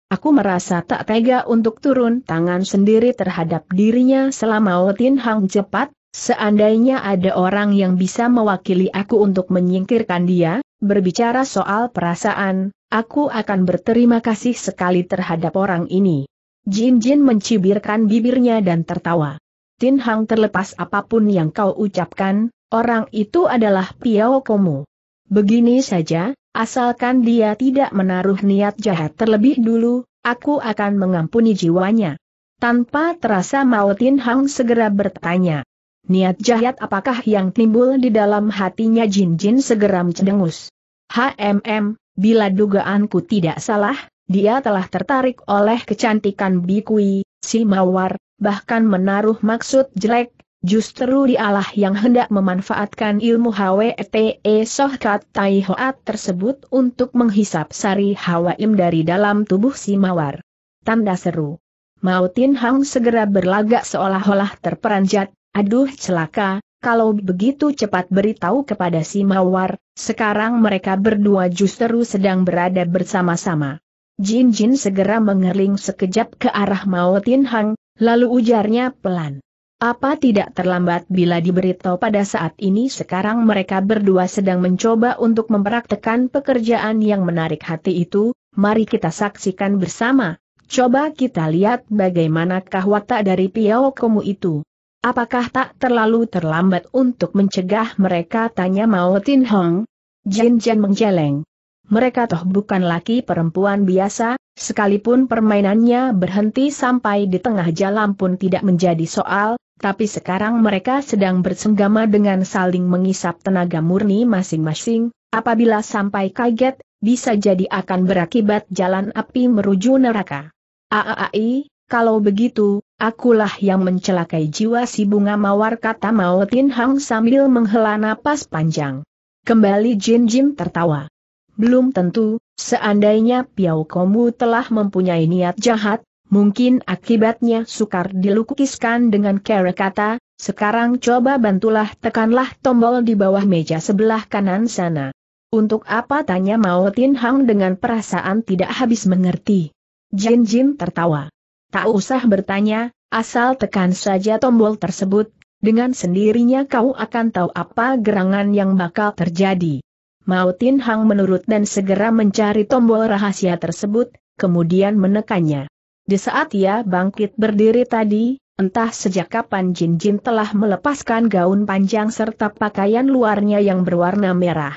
Aku merasa tak tega untuk turun tangan sendiri terhadap dirinya selama Tin Hang cepat, seandainya ada orang yang bisa mewakili aku untuk menyingkirkan dia, Berbicara soal perasaan, aku akan berterima kasih sekali terhadap orang ini. Jin Jin mencibirkan bibirnya dan tertawa. Tin Hang terlepas apapun yang kau ucapkan, orang itu adalah Piao Komu. Begini saja, asalkan dia tidak menaruh niat jahat terlebih dulu, aku akan mengampuni jiwanya. Tanpa terasa Mao Tin Hang segera bertanya. Niat jahat apakah yang timbul di dalam hatinya Jin Jin segera mencengus. HMM, bila dugaanku tidak salah, dia telah tertarik oleh kecantikan Bikui, si Mawar, bahkan menaruh maksud jelek, justru dialah yang hendak memanfaatkan ilmu HWTE Sohkat Tai Hoat tersebut untuk menghisap sari hawa Hawaim dari dalam tubuh si Mawar. Tanda seru. Mautin Hang segera berlagak seolah-olah terperanjat, Aduh celaka, kalau begitu cepat beritahu kepada si Mawar, sekarang mereka berdua justru sedang berada bersama-sama. Jin Jin segera mengerling sekejap ke arah Mao Hang, lalu ujarnya pelan. Apa tidak terlambat bila diberitahu pada saat ini sekarang mereka berdua sedang mencoba untuk mempraktekan pekerjaan yang menarik hati itu, mari kita saksikan bersama. Coba kita lihat bagaimanakah watak dari Piao Komu itu. Apakah tak terlalu terlambat untuk mencegah mereka tanya Mao Tin Hong? Jin Jin menjeleng. Mereka toh bukan laki perempuan biasa, sekalipun permainannya berhenti sampai di tengah jalan pun tidak menjadi soal, tapi sekarang mereka sedang bersenggama dengan saling mengisap tenaga murni masing-masing, apabila sampai kaget, bisa jadi akan berakibat jalan api meruju neraka. Aai, kalau begitu, akulah yang mencelakai jiwa si bunga mawar kata Mao Tin Hang sambil menghela napas panjang. Kembali Jin Jin tertawa. Belum tentu, seandainya Piao Komu telah mempunyai niat jahat, mungkin akibatnya sukar dilukiskan dengan kera kata, sekarang coba bantulah tekanlah tombol di bawah meja sebelah kanan sana. Untuk apa tanya Mao Tin Hang dengan perasaan tidak habis mengerti. Jin Jin tertawa. Tak usah bertanya, asal tekan saja tombol tersebut, dengan sendirinya kau akan tahu apa gerangan yang bakal terjadi. Mao Tin Hang menurut dan segera mencari tombol rahasia tersebut, kemudian menekannya. Di saat ia bangkit berdiri tadi, entah sejak kapan Jin Jin telah melepaskan gaun panjang serta pakaian luarnya yang berwarna merah.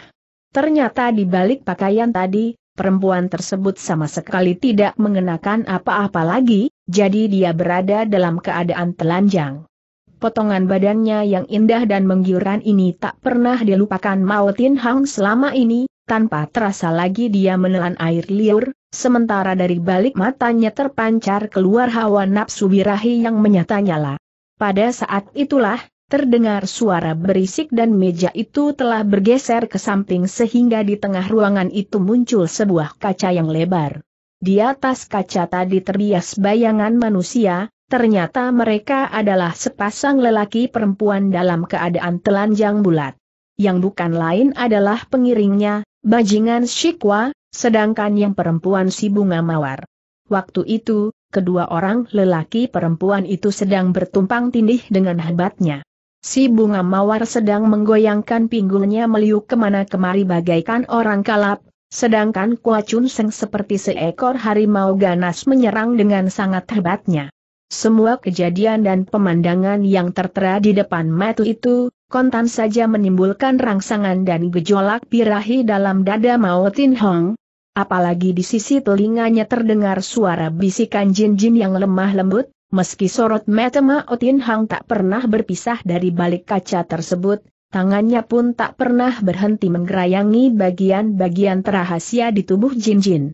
Ternyata di balik pakaian tadi, perempuan tersebut sama sekali tidak mengenakan apa-apa lagi, jadi dia berada dalam keadaan telanjang. Potongan badannya yang indah dan menggiurkan ini tak pernah dilupakan Mao Tin Hang selama ini, tanpa terasa lagi dia menelan air liur, sementara dari balik matanya terpancar keluar hawa nafsu birahi yang menyata-nyala. Pada saat itulah, terdengar suara berisik dan meja itu telah bergeser ke samping sehingga di tengah ruangan itu muncul sebuah kaca yang lebar. Di atas kaca tadi terbias bayangan manusia, ternyata mereka adalah sepasang lelaki perempuan dalam keadaan telanjang bulat. Yang bukan lain adalah pengiringnya, bajingan Shikwa, sedangkan yang perempuan si bunga mawar. Waktu itu, kedua orang lelaki perempuan itu sedang bertumpang tindih dengan hebatnya. Si bunga mawar sedang menggoyangkan pinggulnya meliuk kemana kemari bagaikan orang kalap, sedangkan Kua Chun Seng seperti seekor harimau ganas menyerang dengan sangat hebatnya. Semua kejadian dan pemandangan yang tertera di depan mata itu, kontan saja menimbulkan rangsangan dan gejolak birahi dalam dada Mao Tin Hong. Apalagi di sisi telinganya terdengar suara bisikan jin-jin yang lemah lembut, Meski sorot mata Mao Tin Hang tak pernah berpisah dari balik kaca tersebut, tangannya pun tak pernah berhenti menggerayangi bagian-bagian terahasia di tubuh Jin Jin.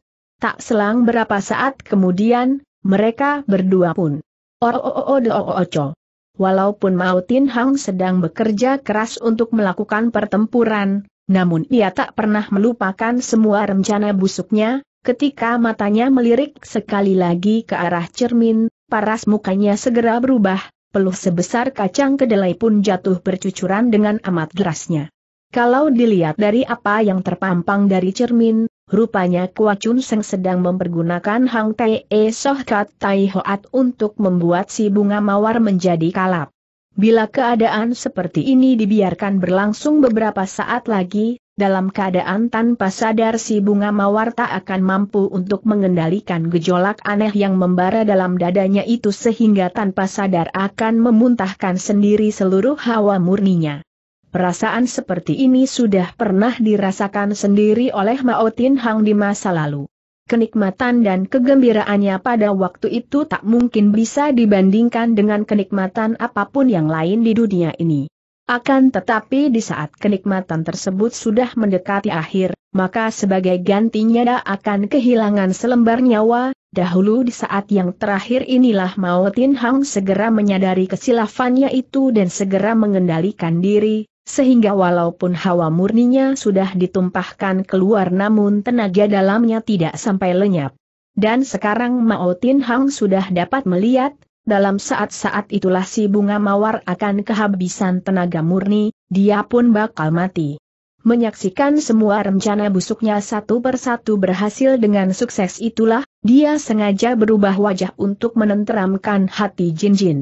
Tak selang berapa saat kemudian, mereka berdua pun. Ooooodoooco. Oh, oh, oh, Walaupun Mao Tin Hang sedang bekerja keras untuk melakukan pertempuran, namun ia tak pernah melupakan semua rencana busuknya, ketika matanya melirik sekali lagi ke arah cermin, paras mukanya segera berubah, peluh sebesar kacang kedelai pun jatuh bercucuran dengan amat derasnya. Kalau dilihat dari apa yang terpampang dari cermin, rupanya Kua Chun Seng sedang mempergunakan Hang Tae e Soh Kat Tai Hoat untuk membuat si bunga mawar menjadi kalap. Bila keadaan seperti ini dibiarkan berlangsung beberapa saat lagi, dalam keadaan tanpa sadar si bunga mawar tak akan mampu untuk mengendalikan gejolak aneh yang membara dalam dadanya itu sehingga tanpa sadar akan memuntahkan sendiri seluruh hawa murninya. Perasaan seperti ini sudah pernah dirasakan sendiri oleh Mao Tin Hang di masa lalu. Kenikmatan dan kegembiraannya pada waktu itu tak mungkin bisa dibandingkan dengan kenikmatan apapun yang lain di dunia ini. Akan tetapi di saat kenikmatan tersebut sudah mendekati akhir, maka sebagai gantinya dia akan kehilangan selembar nyawa, dahulu di saat yang terakhir inilah Mao Tin Hang segera menyadari kesilafannya itu dan segera mengendalikan diri, sehingga walaupun hawa murninya sudah ditumpahkan keluar namun tenaga dalamnya tidak sampai lenyap. Dan sekarang Mao Tin Hang sudah dapat melihat, dalam saat-saat itulah si bunga mawar akan kehabisan tenaga murni, dia pun bakal mati. Menyaksikan semua rencana busuknya satu persatu berhasil dengan sukses itulah, dia sengaja berubah wajah untuk menenteramkan hati Jin Jin.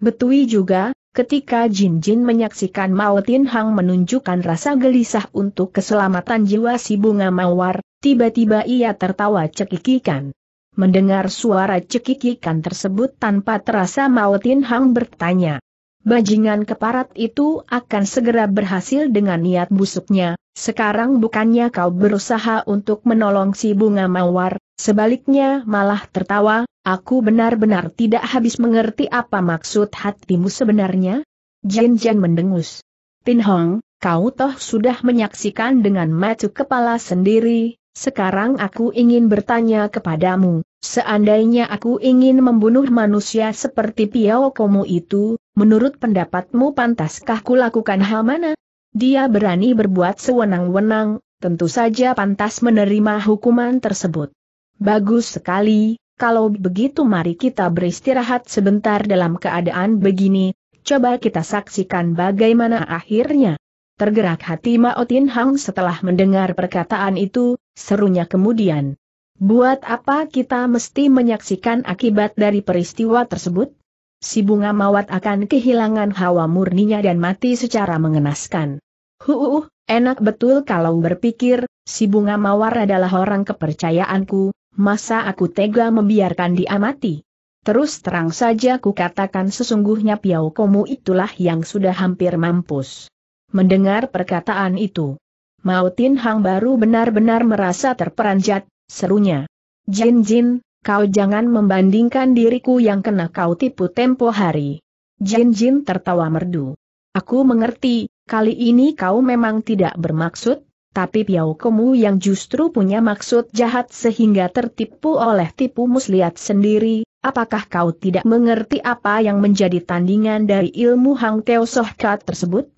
Betui juga, ketika Jin Jin menyaksikan Mao Tin Hang menunjukkan rasa gelisah untuk keselamatan jiwa si bunga mawar, tiba-tiba ia tertawa cekikikan. Mendengar suara cekikikan tersebut tanpa terasa Mao Tin Hang bertanya. Bajingan keparat itu akan segera berhasil dengan niat busuknya, sekarang bukannya kau berusaha untuk menolong si bunga mawar, sebaliknya malah tertawa, aku benar-benar tidak habis mengerti apa maksud hatimu sebenarnya? Jin Jin mendengus. Tin Hong, kau toh sudah menyaksikan dengan macu kepala sendiri, sekarang aku ingin bertanya kepadamu, seandainya aku ingin membunuh manusia seperti Piao Komo itu, menurut pendapatmu pantaskah kulakukan hal mana? Dia berani berbuat sewenang-wenang, tentu saja pantas menerima hukuman tersebut. Bagus sekali, kalau begitu mari kita beristirahat sebentar dalam keadaan begini, coba kita saksikan bagaimana akhirnya. Tergerak hati Mao Hang setelah mendengar perkataan itu, serunya kemudian. Buat apa kita mesti menyaksikan akibat dari peristiwa tersebut? Si bunga mawat akan kehilangan hawa murninya dan mati secara mengenaskan. Huuuh, enak betul kalau berpikir, si bunga mawar adalah orang kepercayaanku, masa aku tega membiarkan dia mati? Terus terang saja ku katakan sesungguhnya Piau Komu itulah yang sudah hampir mampus. Mendengar perkataan itu, Mautin Hang baru benar-benar merasa terperanjat, serunya. Jin Jin, kau jangan membandingkan diriku yang kena kau tipu tempo hari. Jin Jin tertawa merdu. Aku mengerti, kali ini kau memang tidak bermaksud, tapi piau Komu yang justru punya maksud jahat sehingga tertipu oleh tipu muslihat sendiri, apakah kau tidak mengerti apa yang menjadi tandingan dari ilmu Hang Teo Sohkat tersebut?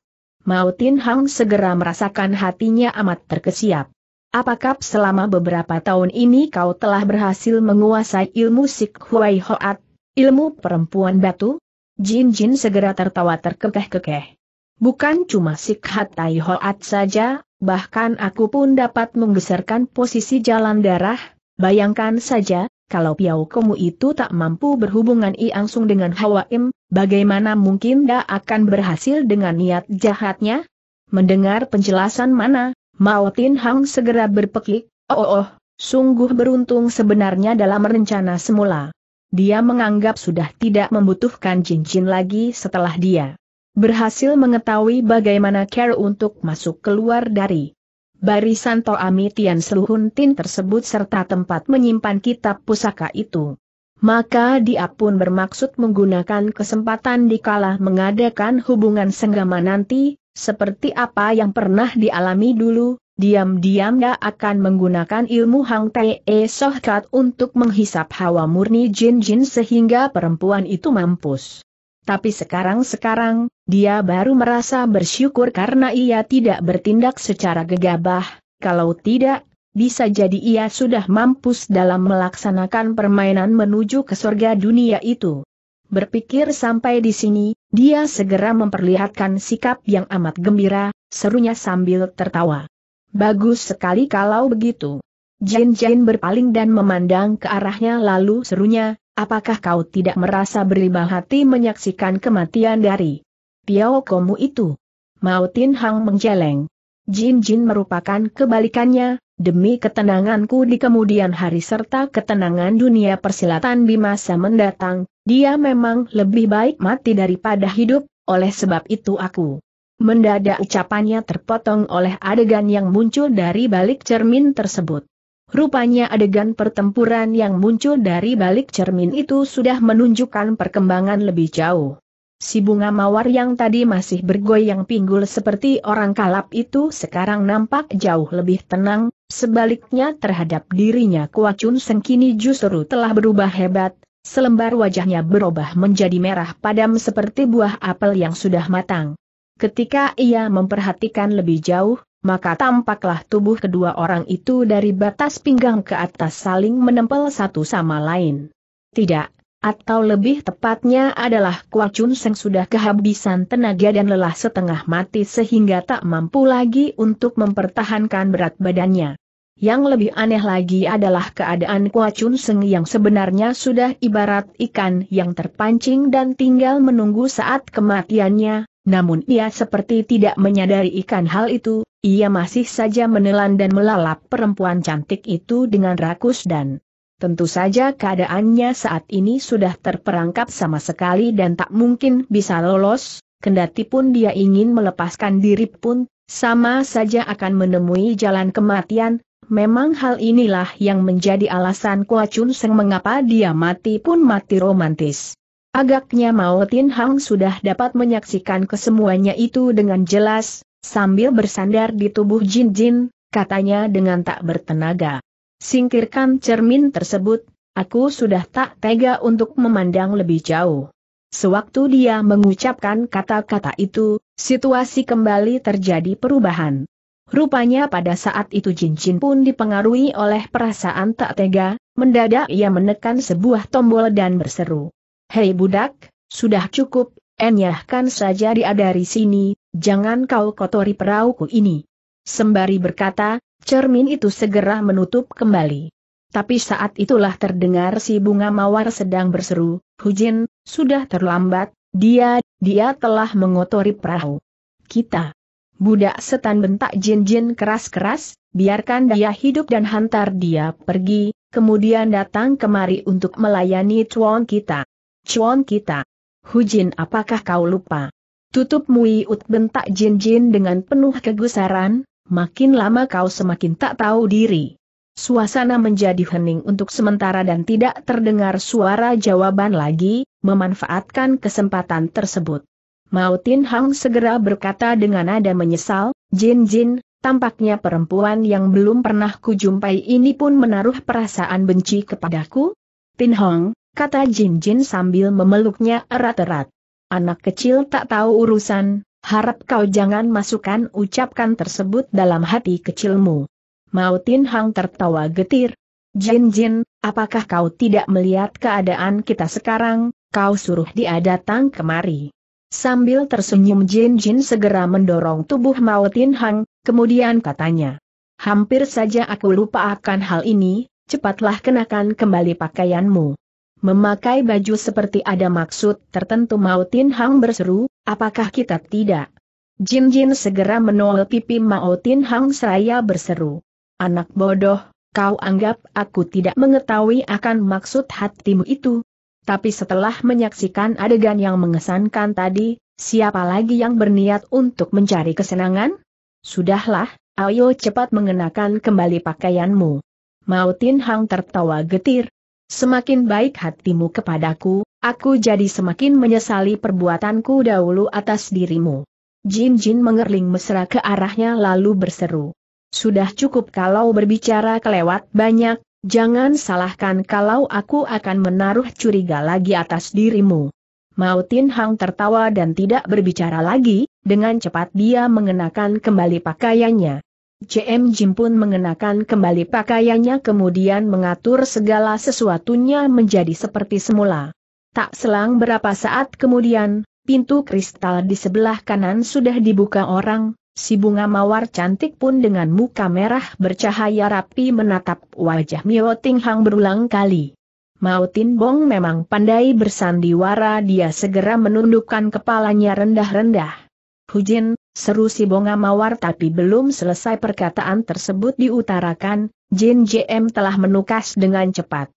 Mautin Hang segera merasakan hatinya amat terkesiap. Apakah selama beberapa tahun ini kau telah berhasil menguasai ilmu Sik Huai Hoat, ilmu perempuan batu? Jin Jin segera tertawa terkekeh-kekeh. Bukan cuma Sik Hatai Hoat saja, bahkan aku pun dapat menggeserkan posisi jalan darah, bayangkan saja, kalau Piao Komu itu tak mampu berhubungan i langsung dengan Im, bagaimana mungkin dia akan berhasil dengan niat jahatnya? Mendengar penjelasan mana, Mao Hang segera berpekik, oh, oh oh, sungguh beruntung sebenarnya dalam rencana semula. Dia menganggap sudah tidak membutuhkan cincin lagi setelah dia berhasil mengetahui bagaimana care untuk masuk keluar dari barisan Toami Tian Seluhun Tin tersebut serta tempat menyimpan kitab pusaka itu. Maka dia pun bermaksud menggunakan kesempatan dikala mengadakan hubungan senggama nanti, seperti apa yang pernah dialami dulu, diam-diam dia akan menggunakan ilmu Hang Tae Sohkat untuk menghisap hawa murni jin-jin sehingga perempuan itu mampus. Tapi sekarang-sekarang, dia baru merasa bersyukur karena ia tidak bertindak secara gegabah, kalau tidak, bisa jadi ia sudah mampus dalam melaksanakan permainan menuju ke surga dunia itu. Berpikir sampai di sini, dia segera memperlihatkan sikap yang amat gembira, serunya sambil tertawa. Bagus sekali kalau begitu. Jin Jin berpaling dan memandang ke arahnya lalu serunya, Apakah kau tidak merasa berlimpah hati menyaksikan kematian dari Piao Komu itu? Mao Tin Hang menjeleng. Jin Jin merupakan kebalikannya, demi ketenanganku di kemudian hari serta ketenangan dunia persilatan di masa mendatang, dia memang lebih baik mati daripada hidup, oleh sebab itu aku. Mendadak ucapannya terpotong oleh adegan yang muncul dari balik cermin tersebut. Rupanya adegan pertempuran yang muncul dari balik cermin itu sudah menunjukkan perkembangan lebih jauh. Si bunga mawar yang tadi masih bergoyang pinggul seperti orang kalap itu sekarang nampak jauh lebih tenang, sebaliknya terhadap dirinya Kuacun Sengkini justru telah berubah hebat, selembar wajahnya berubah menjadi merah padam seperti buah apel yang sudah matang. Ketika ia memperhatikan lebih jauh, maka tampaklah tubuh kedua orang itu dari batas pinggang ke atas saling menempel satu sama lain. Tidak, atau lebih tepatnya adalah Kua Chun Seng sudah kehabisan tenaga dan lelah setengah mati sehingga tak mampu lagi untuk mempertahankan berat badannya. Yang lebih aneh lagi adalah keadaan Kua Chun Seng yang sebenarnya sudah ibarat ikan yang terpancing dan tinggal menunggu saat kematiannya, namun ia seperti tidak menyadari ikan hal itu, ia masih saja menelan dan melalap perempuan cantik itu dengan rakus dan Tentu saja keadaannya saat ini sudah terperangkap sama sekali dan tak mungkin bisa lolos, kendati pun dia ingin melepaskan diri pun, sama saja akan menemui jalan kematian, memang hal inilah yang menjadi alasan Kua Chun Seng mengapa dia mati pun mati romantis. Agaknya Mao Tin Hang sudah dapat menyaksikan kesemuanya itu dengan jelas, sambil bersandar di tubuh Jin Jin, katanya dengan tak bertenaga. Singkirkan cermin tersebut, aku sudah tak tega untuk memandang lebih jauh. Sewaktu dia mengucapkan kata-kata itu, situasi kembali terjadi perubahan. Rupanya pada saat itu Jin Jin pun dipengaruhi oleh perasaan tak tega, mendadak ia menekan sebuah tombol dan berseru. Hei budak, sudah cukup, enyahkan saja dia dari sini, jangan kau kotori perahuku ini. Sembari berkata, cermin itu segera menutup kembali. Tapi saat itulah terdengar si bunga mawar sedang berseru, Hujin, sudah terlambat, dia, dia telah mengotori perahu. Kita. Budak setan bentak jin-jin keras-keras, biarkan dia hidup dan hantar dia pergi, kemudian datang kemari untuk melayani cuan kita. Cuan kita. Hujin apakah kau lupa? Tutup Mui bentak Jin Jin dengan penuh kegusaran, makin lama kau semakin tak tahu diri. Suasana menjadi hening untuk sementara dan tidak terdengar suara jawaban lagi, memanfaatkan kesempatan tersebut. Mao Tin Hang segera berkata dengan nada menyesal, Jin Jin, tampaknya perempuan yang belum pernah kujumpai ini pun menaruh perasaan benci kepadaku? Tin Hong, kata Jin Jin sambil memeluknya erat-erat. Anak kecil tak tahu urusan, harap kau jangan masukkan ucapkan tersebut dalam hati kecilmu. Mao Tin Hang tertawa getir. Jin Jin, apakah kau tidak melihat keadaan kita sekarang, kau suruh dia datang kemari. Sambil tersenyum Jin Jin segera mendorong tubuh Mao Tin Hang, kemudian katanya. Hampir saja aku lupa akan hal ini, cepatlah kenakan kembali pakaianmu. Memakai baju seperti ada maksud tertentu Mao Tin Hang berseru, apakah kita tidak? Jin Jin segera menolak pipi Mao Tin Hang seraya berseru. Anak bodoh, kau anggap aku tidak mengetahui akan maksud hatimu itu. Tapi setelah menyaksikan adegan yang mengesankan tadi, siapa lagi yang berniat untuk mencari kesenangan? Sudahlah, ayo cepat mengenakan kembali pakaianmu. Mao Tin Hang tertawa getir, Semakin baik hatimu kepadaku, aku jadi semakin menyesali perbuatanku dahulu atas dirimu. Jin Jin mengerling mesra ke arahnya lalu berseru. Sudah cukup kalau berbicara kelewat banyak, jangan salahkan kalau aku akan menaruh curiga lagi atas dirimu. Mao Tin Hang tertawa dan tidak berbicara lagi, dengan cepat dia mengenakan kembali pakaiannya. CM Jim pun mengenakan kembali pakaiannya kemudian mengatur segala sesuatunya menjadi seperti semula. Tak selang berapa saat kemudian, pintu kristal di sebelah kanan sudah dibuka orang, si bunga mawar cantik pun dengan muka merah bercahaya rapi menatap wajah Mio Ting Hang berulang kali. Mao Tin Bong memang pandai bersandiwara dia segera menundukkan kepalanya rendah-rendah. Hujin, Seru si Bonga Mawar tapi belum selesai perkataan tersebut diutarakan, Jin JM telah menukas dengan cepat.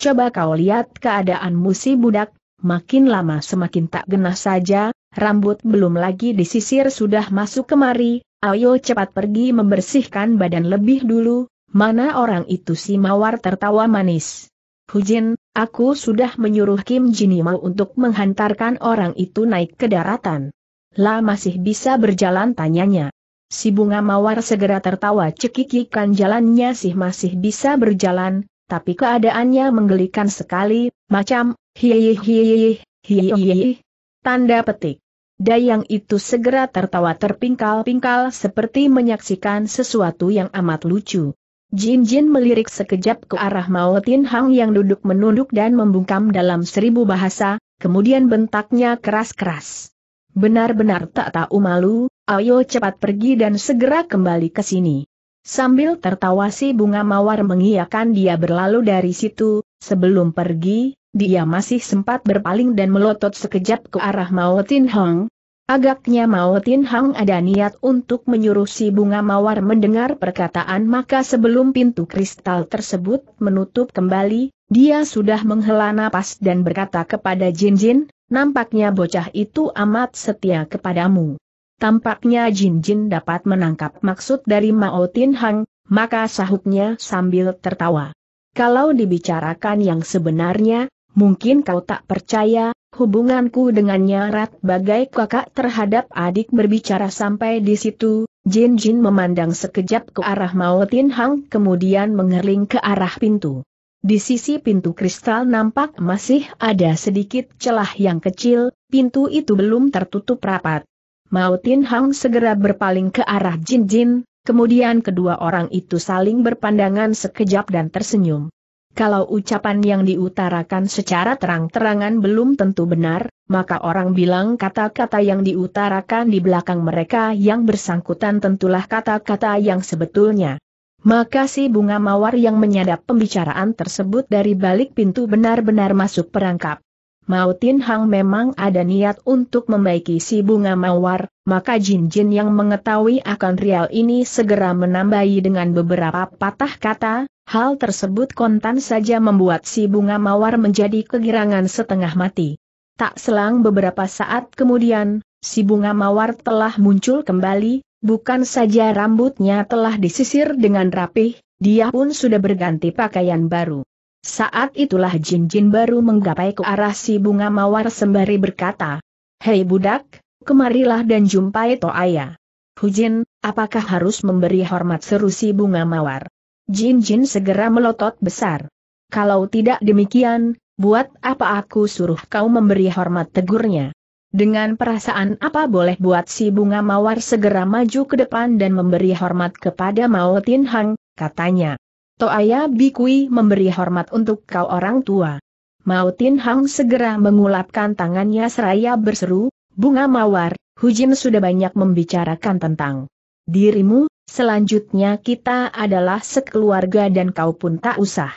Coba kau lihat keadaan si budak, makin lama semakin tak genah saja, rambut belum lagi disisir sudah masuk kemari, ayo cepat pergi membersihkan badan lebih dulu, mana orang itu si Mawar tertawa manis. Hujin, aku sudah menyuruh Kim Jinimau untuk menghantarkan orang itu naik ke daratan. Lah masih bisa berjalan tanyanya. Si bunga mawar segera tertawa cekikikan jalannya sih masih bisa berjalan, tapi keadaannya menggelikan sekali, macam, hiih hiih, Tanda petik. Dayang itu segera tertawa terpingkal-pingkal seperti menyaksikan sesuatu yang amat lucu. Jin Jin melirik sekejap ke arah Mao Tin Hang yang duduk menunduk dan membungkam dalam seribu bahasa, kemudian bentaknya keras-keras. Benar-benar tak tahu malu, ayo cepat pergi dan segera kembali ke sini. Sambil tertawa si bunga mawar mengiyakan dia berlalu dari situ, sebelum pergi, dia masih sempat berpaling dan melotot sekejap ke arah Mao Tin Hong. Agaknya Mao Tin Hong ada niat untuk menyuruh si bunga mawar mendengar perkataan maka sebelum pintu kristal tersebut menutup kembali, dia sudah menghela napas dan berkata kepada Jin Jin, Nampaknya bocah itu amat setia kepadamu. Tampaknya Jin Jin dapat menangkap maksud dari Mao Tin Hang, maka sahutnya sambil tertawa. Kalau dibicarakan yang sebenarnya, mungkin kau tak percaya, hubunganku dengannya erat bagai kakak terhadap adik berbicara sampai di situ, Jin Jin memandang sekejap ke arah Mao Tin Hang kemudian mengerling ke arah pintu. Di sisi pintu kristal nampak masih ada sedikit celah yang kecil, pintu itu belum tertutup rapat. Mautin Hang segera berpaling ke arah Jin Jin, kemudian kedua orang itu saling berpandangan sekejap dan tersenyum. Kalau ucapan yang diutarakan secara terang-terangan belum tentu benar, maka orang bilang kata-kata yang diutarakan di belakang mereka yang bersangkutan tentulah kata-kata yang sebetulnya. Maka si bunga mawar yang menyadap pembicaraan tersebut dari balik pintu benar-benar masuk perangkap. Mao Hang memang ada niat untuk membaiki si bunga mawar, maka Jin Jin yang mengetahui akan Rial ini segera menambahi dengan beberapa patah kata, hal tersebut kontan saja membuat si bunga mawar menjadi kegirangan setengah mati. Tak selang beberapa saat kemudian, si bunga mawar telah muncul kembali, Bukan saja rambutnya telah disisir dengan rapih, dia pun sudah berganti pakaian baru. Saat itulah Jin Jin baru menggapai ke arah si bunga mawar sembari berkata, Hei budak, kemarilah dan jumpai to Hu Hujin, apakah harus memberi hormat seru si bunga mawar? Jin Jin segera melotot besar. Kalau tidak demikian, buat apa aku suruh kau memberi hormat tegurnya? Dengan perasaan apa boleh buat si bunga mawar segera maju ke depan dan memberi hormat kepada Mao Tin Hang, katanya. Toaya Bikui memberi hormat untuk kau orang tua. Mao Tin Hang segera mengulapkan tangannya seraya berseru, Bunga mawar, Hujin sudah banyak membicarakan tentang dirimu, selanjutnya kita adalah sekeluarga dan kau pun tak usah.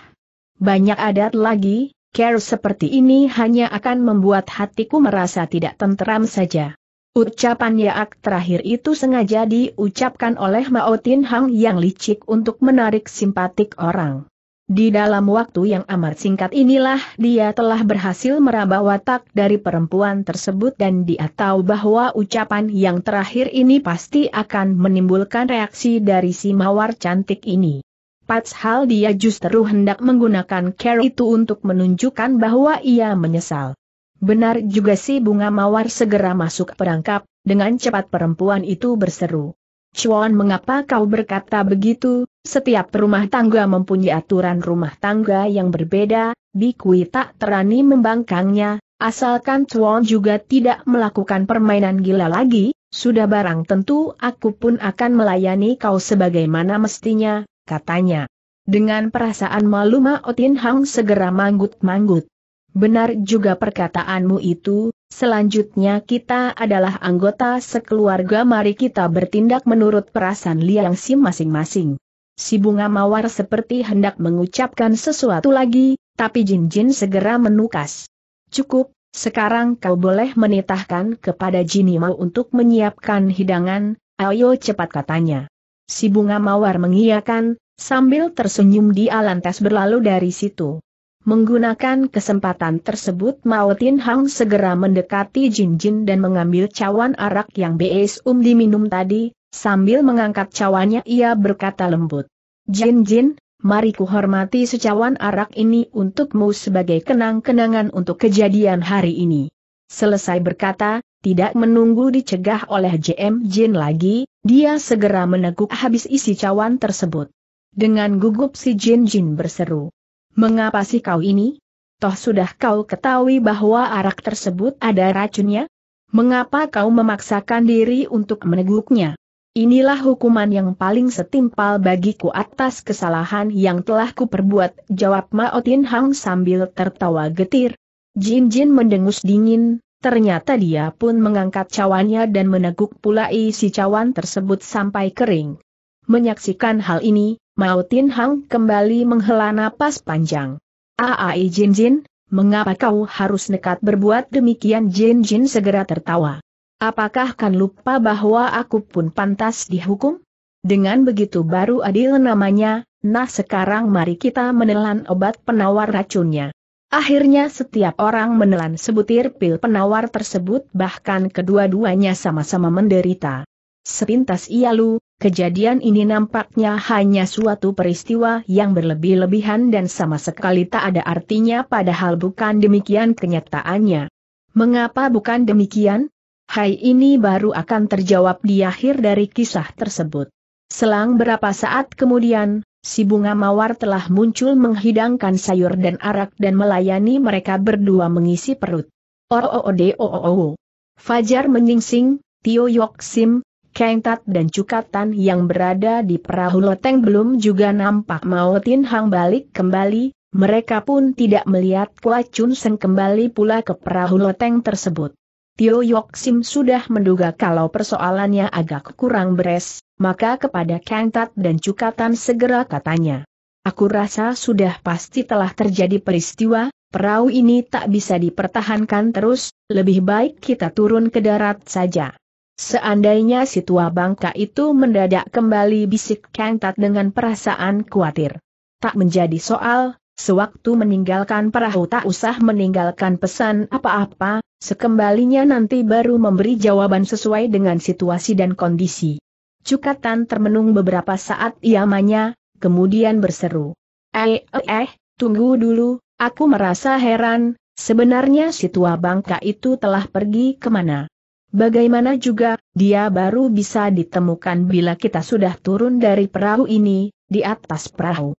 Banyak adat lagi, care seperti ini hanya akan membuat hatiku merasa tidak tenteram saja. Ucapan Yaak terakhir itu sengaja diucapkan oleh Mao Tin Hang yang licik untuk menarik simpatik orang. Di dalam waktu yang amat singkat inilah dia telah berhasil meraba watak dari perempuan tersebut dan dia tahu bahwa ucapan yang terakhir ini pasti akan menimbulkan reaksi dari si mawar cantik ini hal dia justru hendak menggunakan care itu untuk menunjukkan bahwa ia menyesal. Benar juga si bunga mawar segera masuk perangkap, dengan cepat perempuan itu berseru. Chuan mengapa kau berkata begitu, setiap rumah tangga mempunyai aturan rumah tangga yang berbeda, Bikui tak terani membangkangnya, asalkan Chuan juga tidak melakukan permainan gila lagi, sudah barang tentu aku pun akan melayani kau sebagaimana mestinya, katanya. Dengan perasaan malu Mao Tin Hang segera manggut-manggut. Benar juga perkataanmu itu, selanjutnya kita adalah anggota sekeluarga mari kita bertindak menurut perasaan liang si masing-masing. Si bunga mawar seperti hendak mengucapkan sesuatu lagi, tapi Jin Jin segera menukas. Cukup, sekarang kau boleh menitahkan kepada Jin Mao untuk menyiapkan hidangan, ayo cepat katanya. Si bunga mawar mengiyakan, sambil tersenyum dia lantas berlalu dari situ. Menggunakan kesempatan tersebut Mao Hang segera mendekati Jin Jin dan mengambil cawan arak yang Bees Um diminum tadi, sambil mengangkat cawannya ia berkata lembut. Jin Jin, mari ku hormati secawan arak ini untukmu sebagai kenang-kenangan untuk kejadian hari ini. Selesai berkata, tidak menunggu dicegah oleh JM Jin lagi, dia segera meneguk habis isi cawan tersebut. Dengan gugup si Jin Jin berseru. Mengapa sih kau ini? Toh sudah kau ketahui bahwa arak tersebut ada racunnya? Mengapa kau memaksakan diri untuk meneguknya? Inilah hukuman yang paling setimpal bagiku atas kesalahan yang telah kuperbuat, jawab Mao Tin Hang sambil tertawa getir. Jin Jin mendengus dingin, Ternyata dia pun mengangkat cawannya dan meneguk pula isi cawan tersebut sampai kering. Menyaksikan hal ini, Mao Tin Hang kembali menghela napas panjang. Aai Jin Jin, mengapa kau harus nekat berbuat demikian Jin Jin segera tertawa. Apakah kan lupa bahwa aku pun pantas dihukum? Dengan begitu baru adil namanya, nah sekarang mari kita menelan obat penawar racunnya. Akhirnya setiap orang menelan sebutir pil penawar tersebut bahkan kedua-duanya sama-sama menderita. Sepintas ia lu, kejadian ini nampaknya hanya suatu peristiwa yang berlebih-lebihan dan sama sekali tak ada artinya padahal bukan demikian kenyataannya. Mengapa bukan demikian? Hai ini baru akan terjawab di akhir dari kisah tersebut. Selang berapa saat kemudian, si bunga mawar telah muncul menghidangkan sayur dan arak dan melayani mereka berdua mengisi perut. Oo-o-o-o-o-o-o. Oh, oh, oh, Fajar menyingsing, Tio Yok Sim, Keng Tat dan Cukatan yang berada di perahu loteng belum juga nampak Maotin Hang balik kembali, mereka pun tidak melihat Kua Chun Seng kembali pula ke perahu loteng tersebut. Tio Sim sudah menduga kalau persoalannya agak kurang beres, maka kepada Kang Tat dan Cukatan segera katanya. Aku rasa sudah pasti telah terjadi peristiwa, perahu ini tak bisa dipertahankan terus, lebih baik kita turun ke darat saja. Seandainya si tua bangka itu mendadak kembali bisik Kang Tat dengan perasaan khawatir. Tak menjadi soal, Sewaktu meninggalkan perahu tak usah meninggalkan pesan apa-apa, sekembalinya nanti baru memberi jawaban sesuai dengan situasi dan kondisi. Cukatan termenung beberapa saat iamanya, kemudian berseru. Eh, eh, eh, tunggu dulu, aku merasa heran, sebenarnya si tua bangka itu telah pergi kemana. Bagaimana juga, dia baru bisa ditemukan bila kita sudah turun dari perahu ini, di atas perahu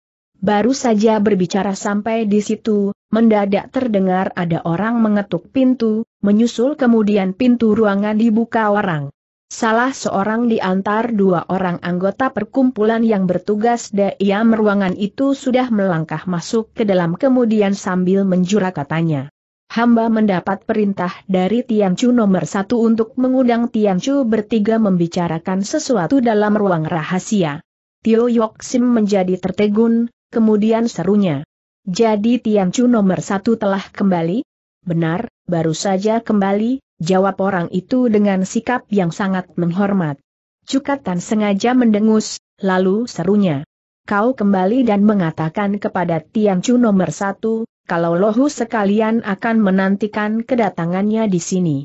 baru saja berbicara sampai di situ, mendadak terdengar ada orang mengetuk pintu, menyusul kemudian pintu ruangan dibuka orang. Salah seorang di antar dua orang anggota perkumpulan yang bertugas ia ruangan itu sudah melangkah masuk ke dalam kemudian sambil menjura katanya. Hamba mendapat perintah dari Tian Chu nomor satu untuk mengundang Tian Chu bertiga membicarakan sesuatu dalam ruang rahasia. Tio Yok Sim menjadi tertegun, kemudian serunya. Jadi Chu nomor satu telah kembali? Benar, baru saja kembali, jawab orang itu dengan sikap yang sangat menghormat. Cukatan sengaja mendengus, lalu serunya. Kau kembali dan mengatakan kepada Chu nomor satu, kalau lohu sekalian akan menantikan kedatangannya di sini.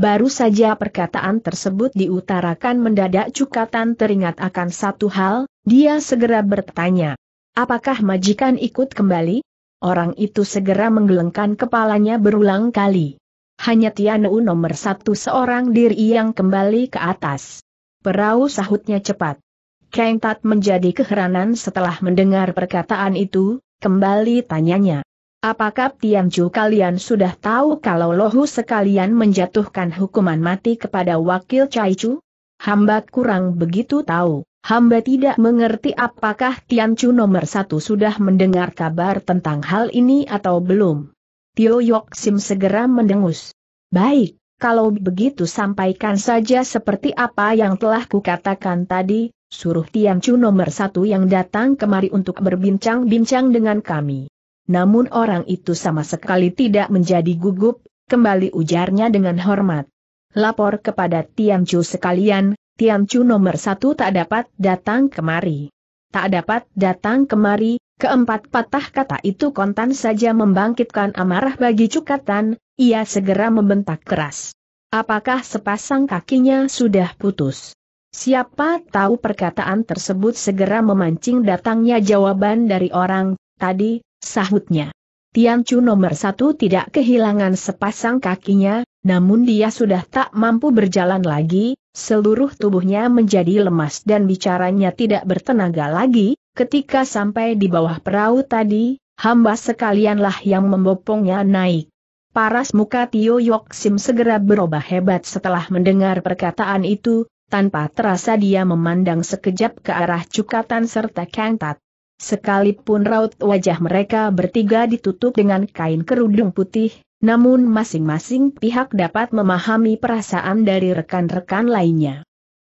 Baru saja perkataan tersebut diutarakan mendadak Cukatan teringat akan satu hal, dia segera bertanya, Apakah majikan ikut kembali? Orang itu segera menggelengkan kepalanya berulang kali. Hanya Tianu nomor satu seorang diri yang kembali ke atas. Perahu sahutnya cepat. Kang Tat menjadi keheranan setelah mendengar perkataan itu, kembali tanyanya. Apakah Tianju kalian sudah tahu kalau Lohu sekalian menjatuhkan hukuman mati kepada wakil Cai Chu? Hamba kurang begitu tahu. Hamba tidak mengerti apakah Tian Chu nomor satu sudah mendengar kabar tentang hal ini atau belum. Tio Yok Sim segera mendengus. Baik, kalau begitu sampaikan saja seperti apa yang telah kukatakan tadi, suruh Tian Chu nomor satu yang datang kemari untuk berbincang-bincang dengan kami. Namun orang itu sama sekali tidak menjadi gugup, kembali ujarnya dengan hormat. Lapor kepada Tian Chu sekalian, Chu nomor satu tak dapat datang kemari. Tak dapat datang kemari, keempat patah kata itu kontan saja membangkitkan amarah bagi Cukatan, ia segera membentak keras. Apakah sepasang kakinya sudah putus? Siapa tahu perkataan tersebut segera memancing datangnya jawaban dari orang, tadi, sahutnya. Tian Chu nomor satu tidak kehilangan sepasang kakinya, namun dia sudah tak mampu berjalan lagi, Seluruh tubuhnya menjadi lemas dan bicaranya tidak bertenaga lagi, ketika sampai di bawah perahu tadi, hamba sekalianlah yang membopongnya naik. Paras muka Tio Yok Sim segera berubah hebat setelah mendengar perkataan itu, tanpa terasa dia memandang sekejap ke arah Cukatan serta Kang Sekalipun raut wajah mereka bertiga ditutup dengan kain kerudung putih, namun masing-masing pihak dapat memahami perasaan dari rekan-rekan lainnya.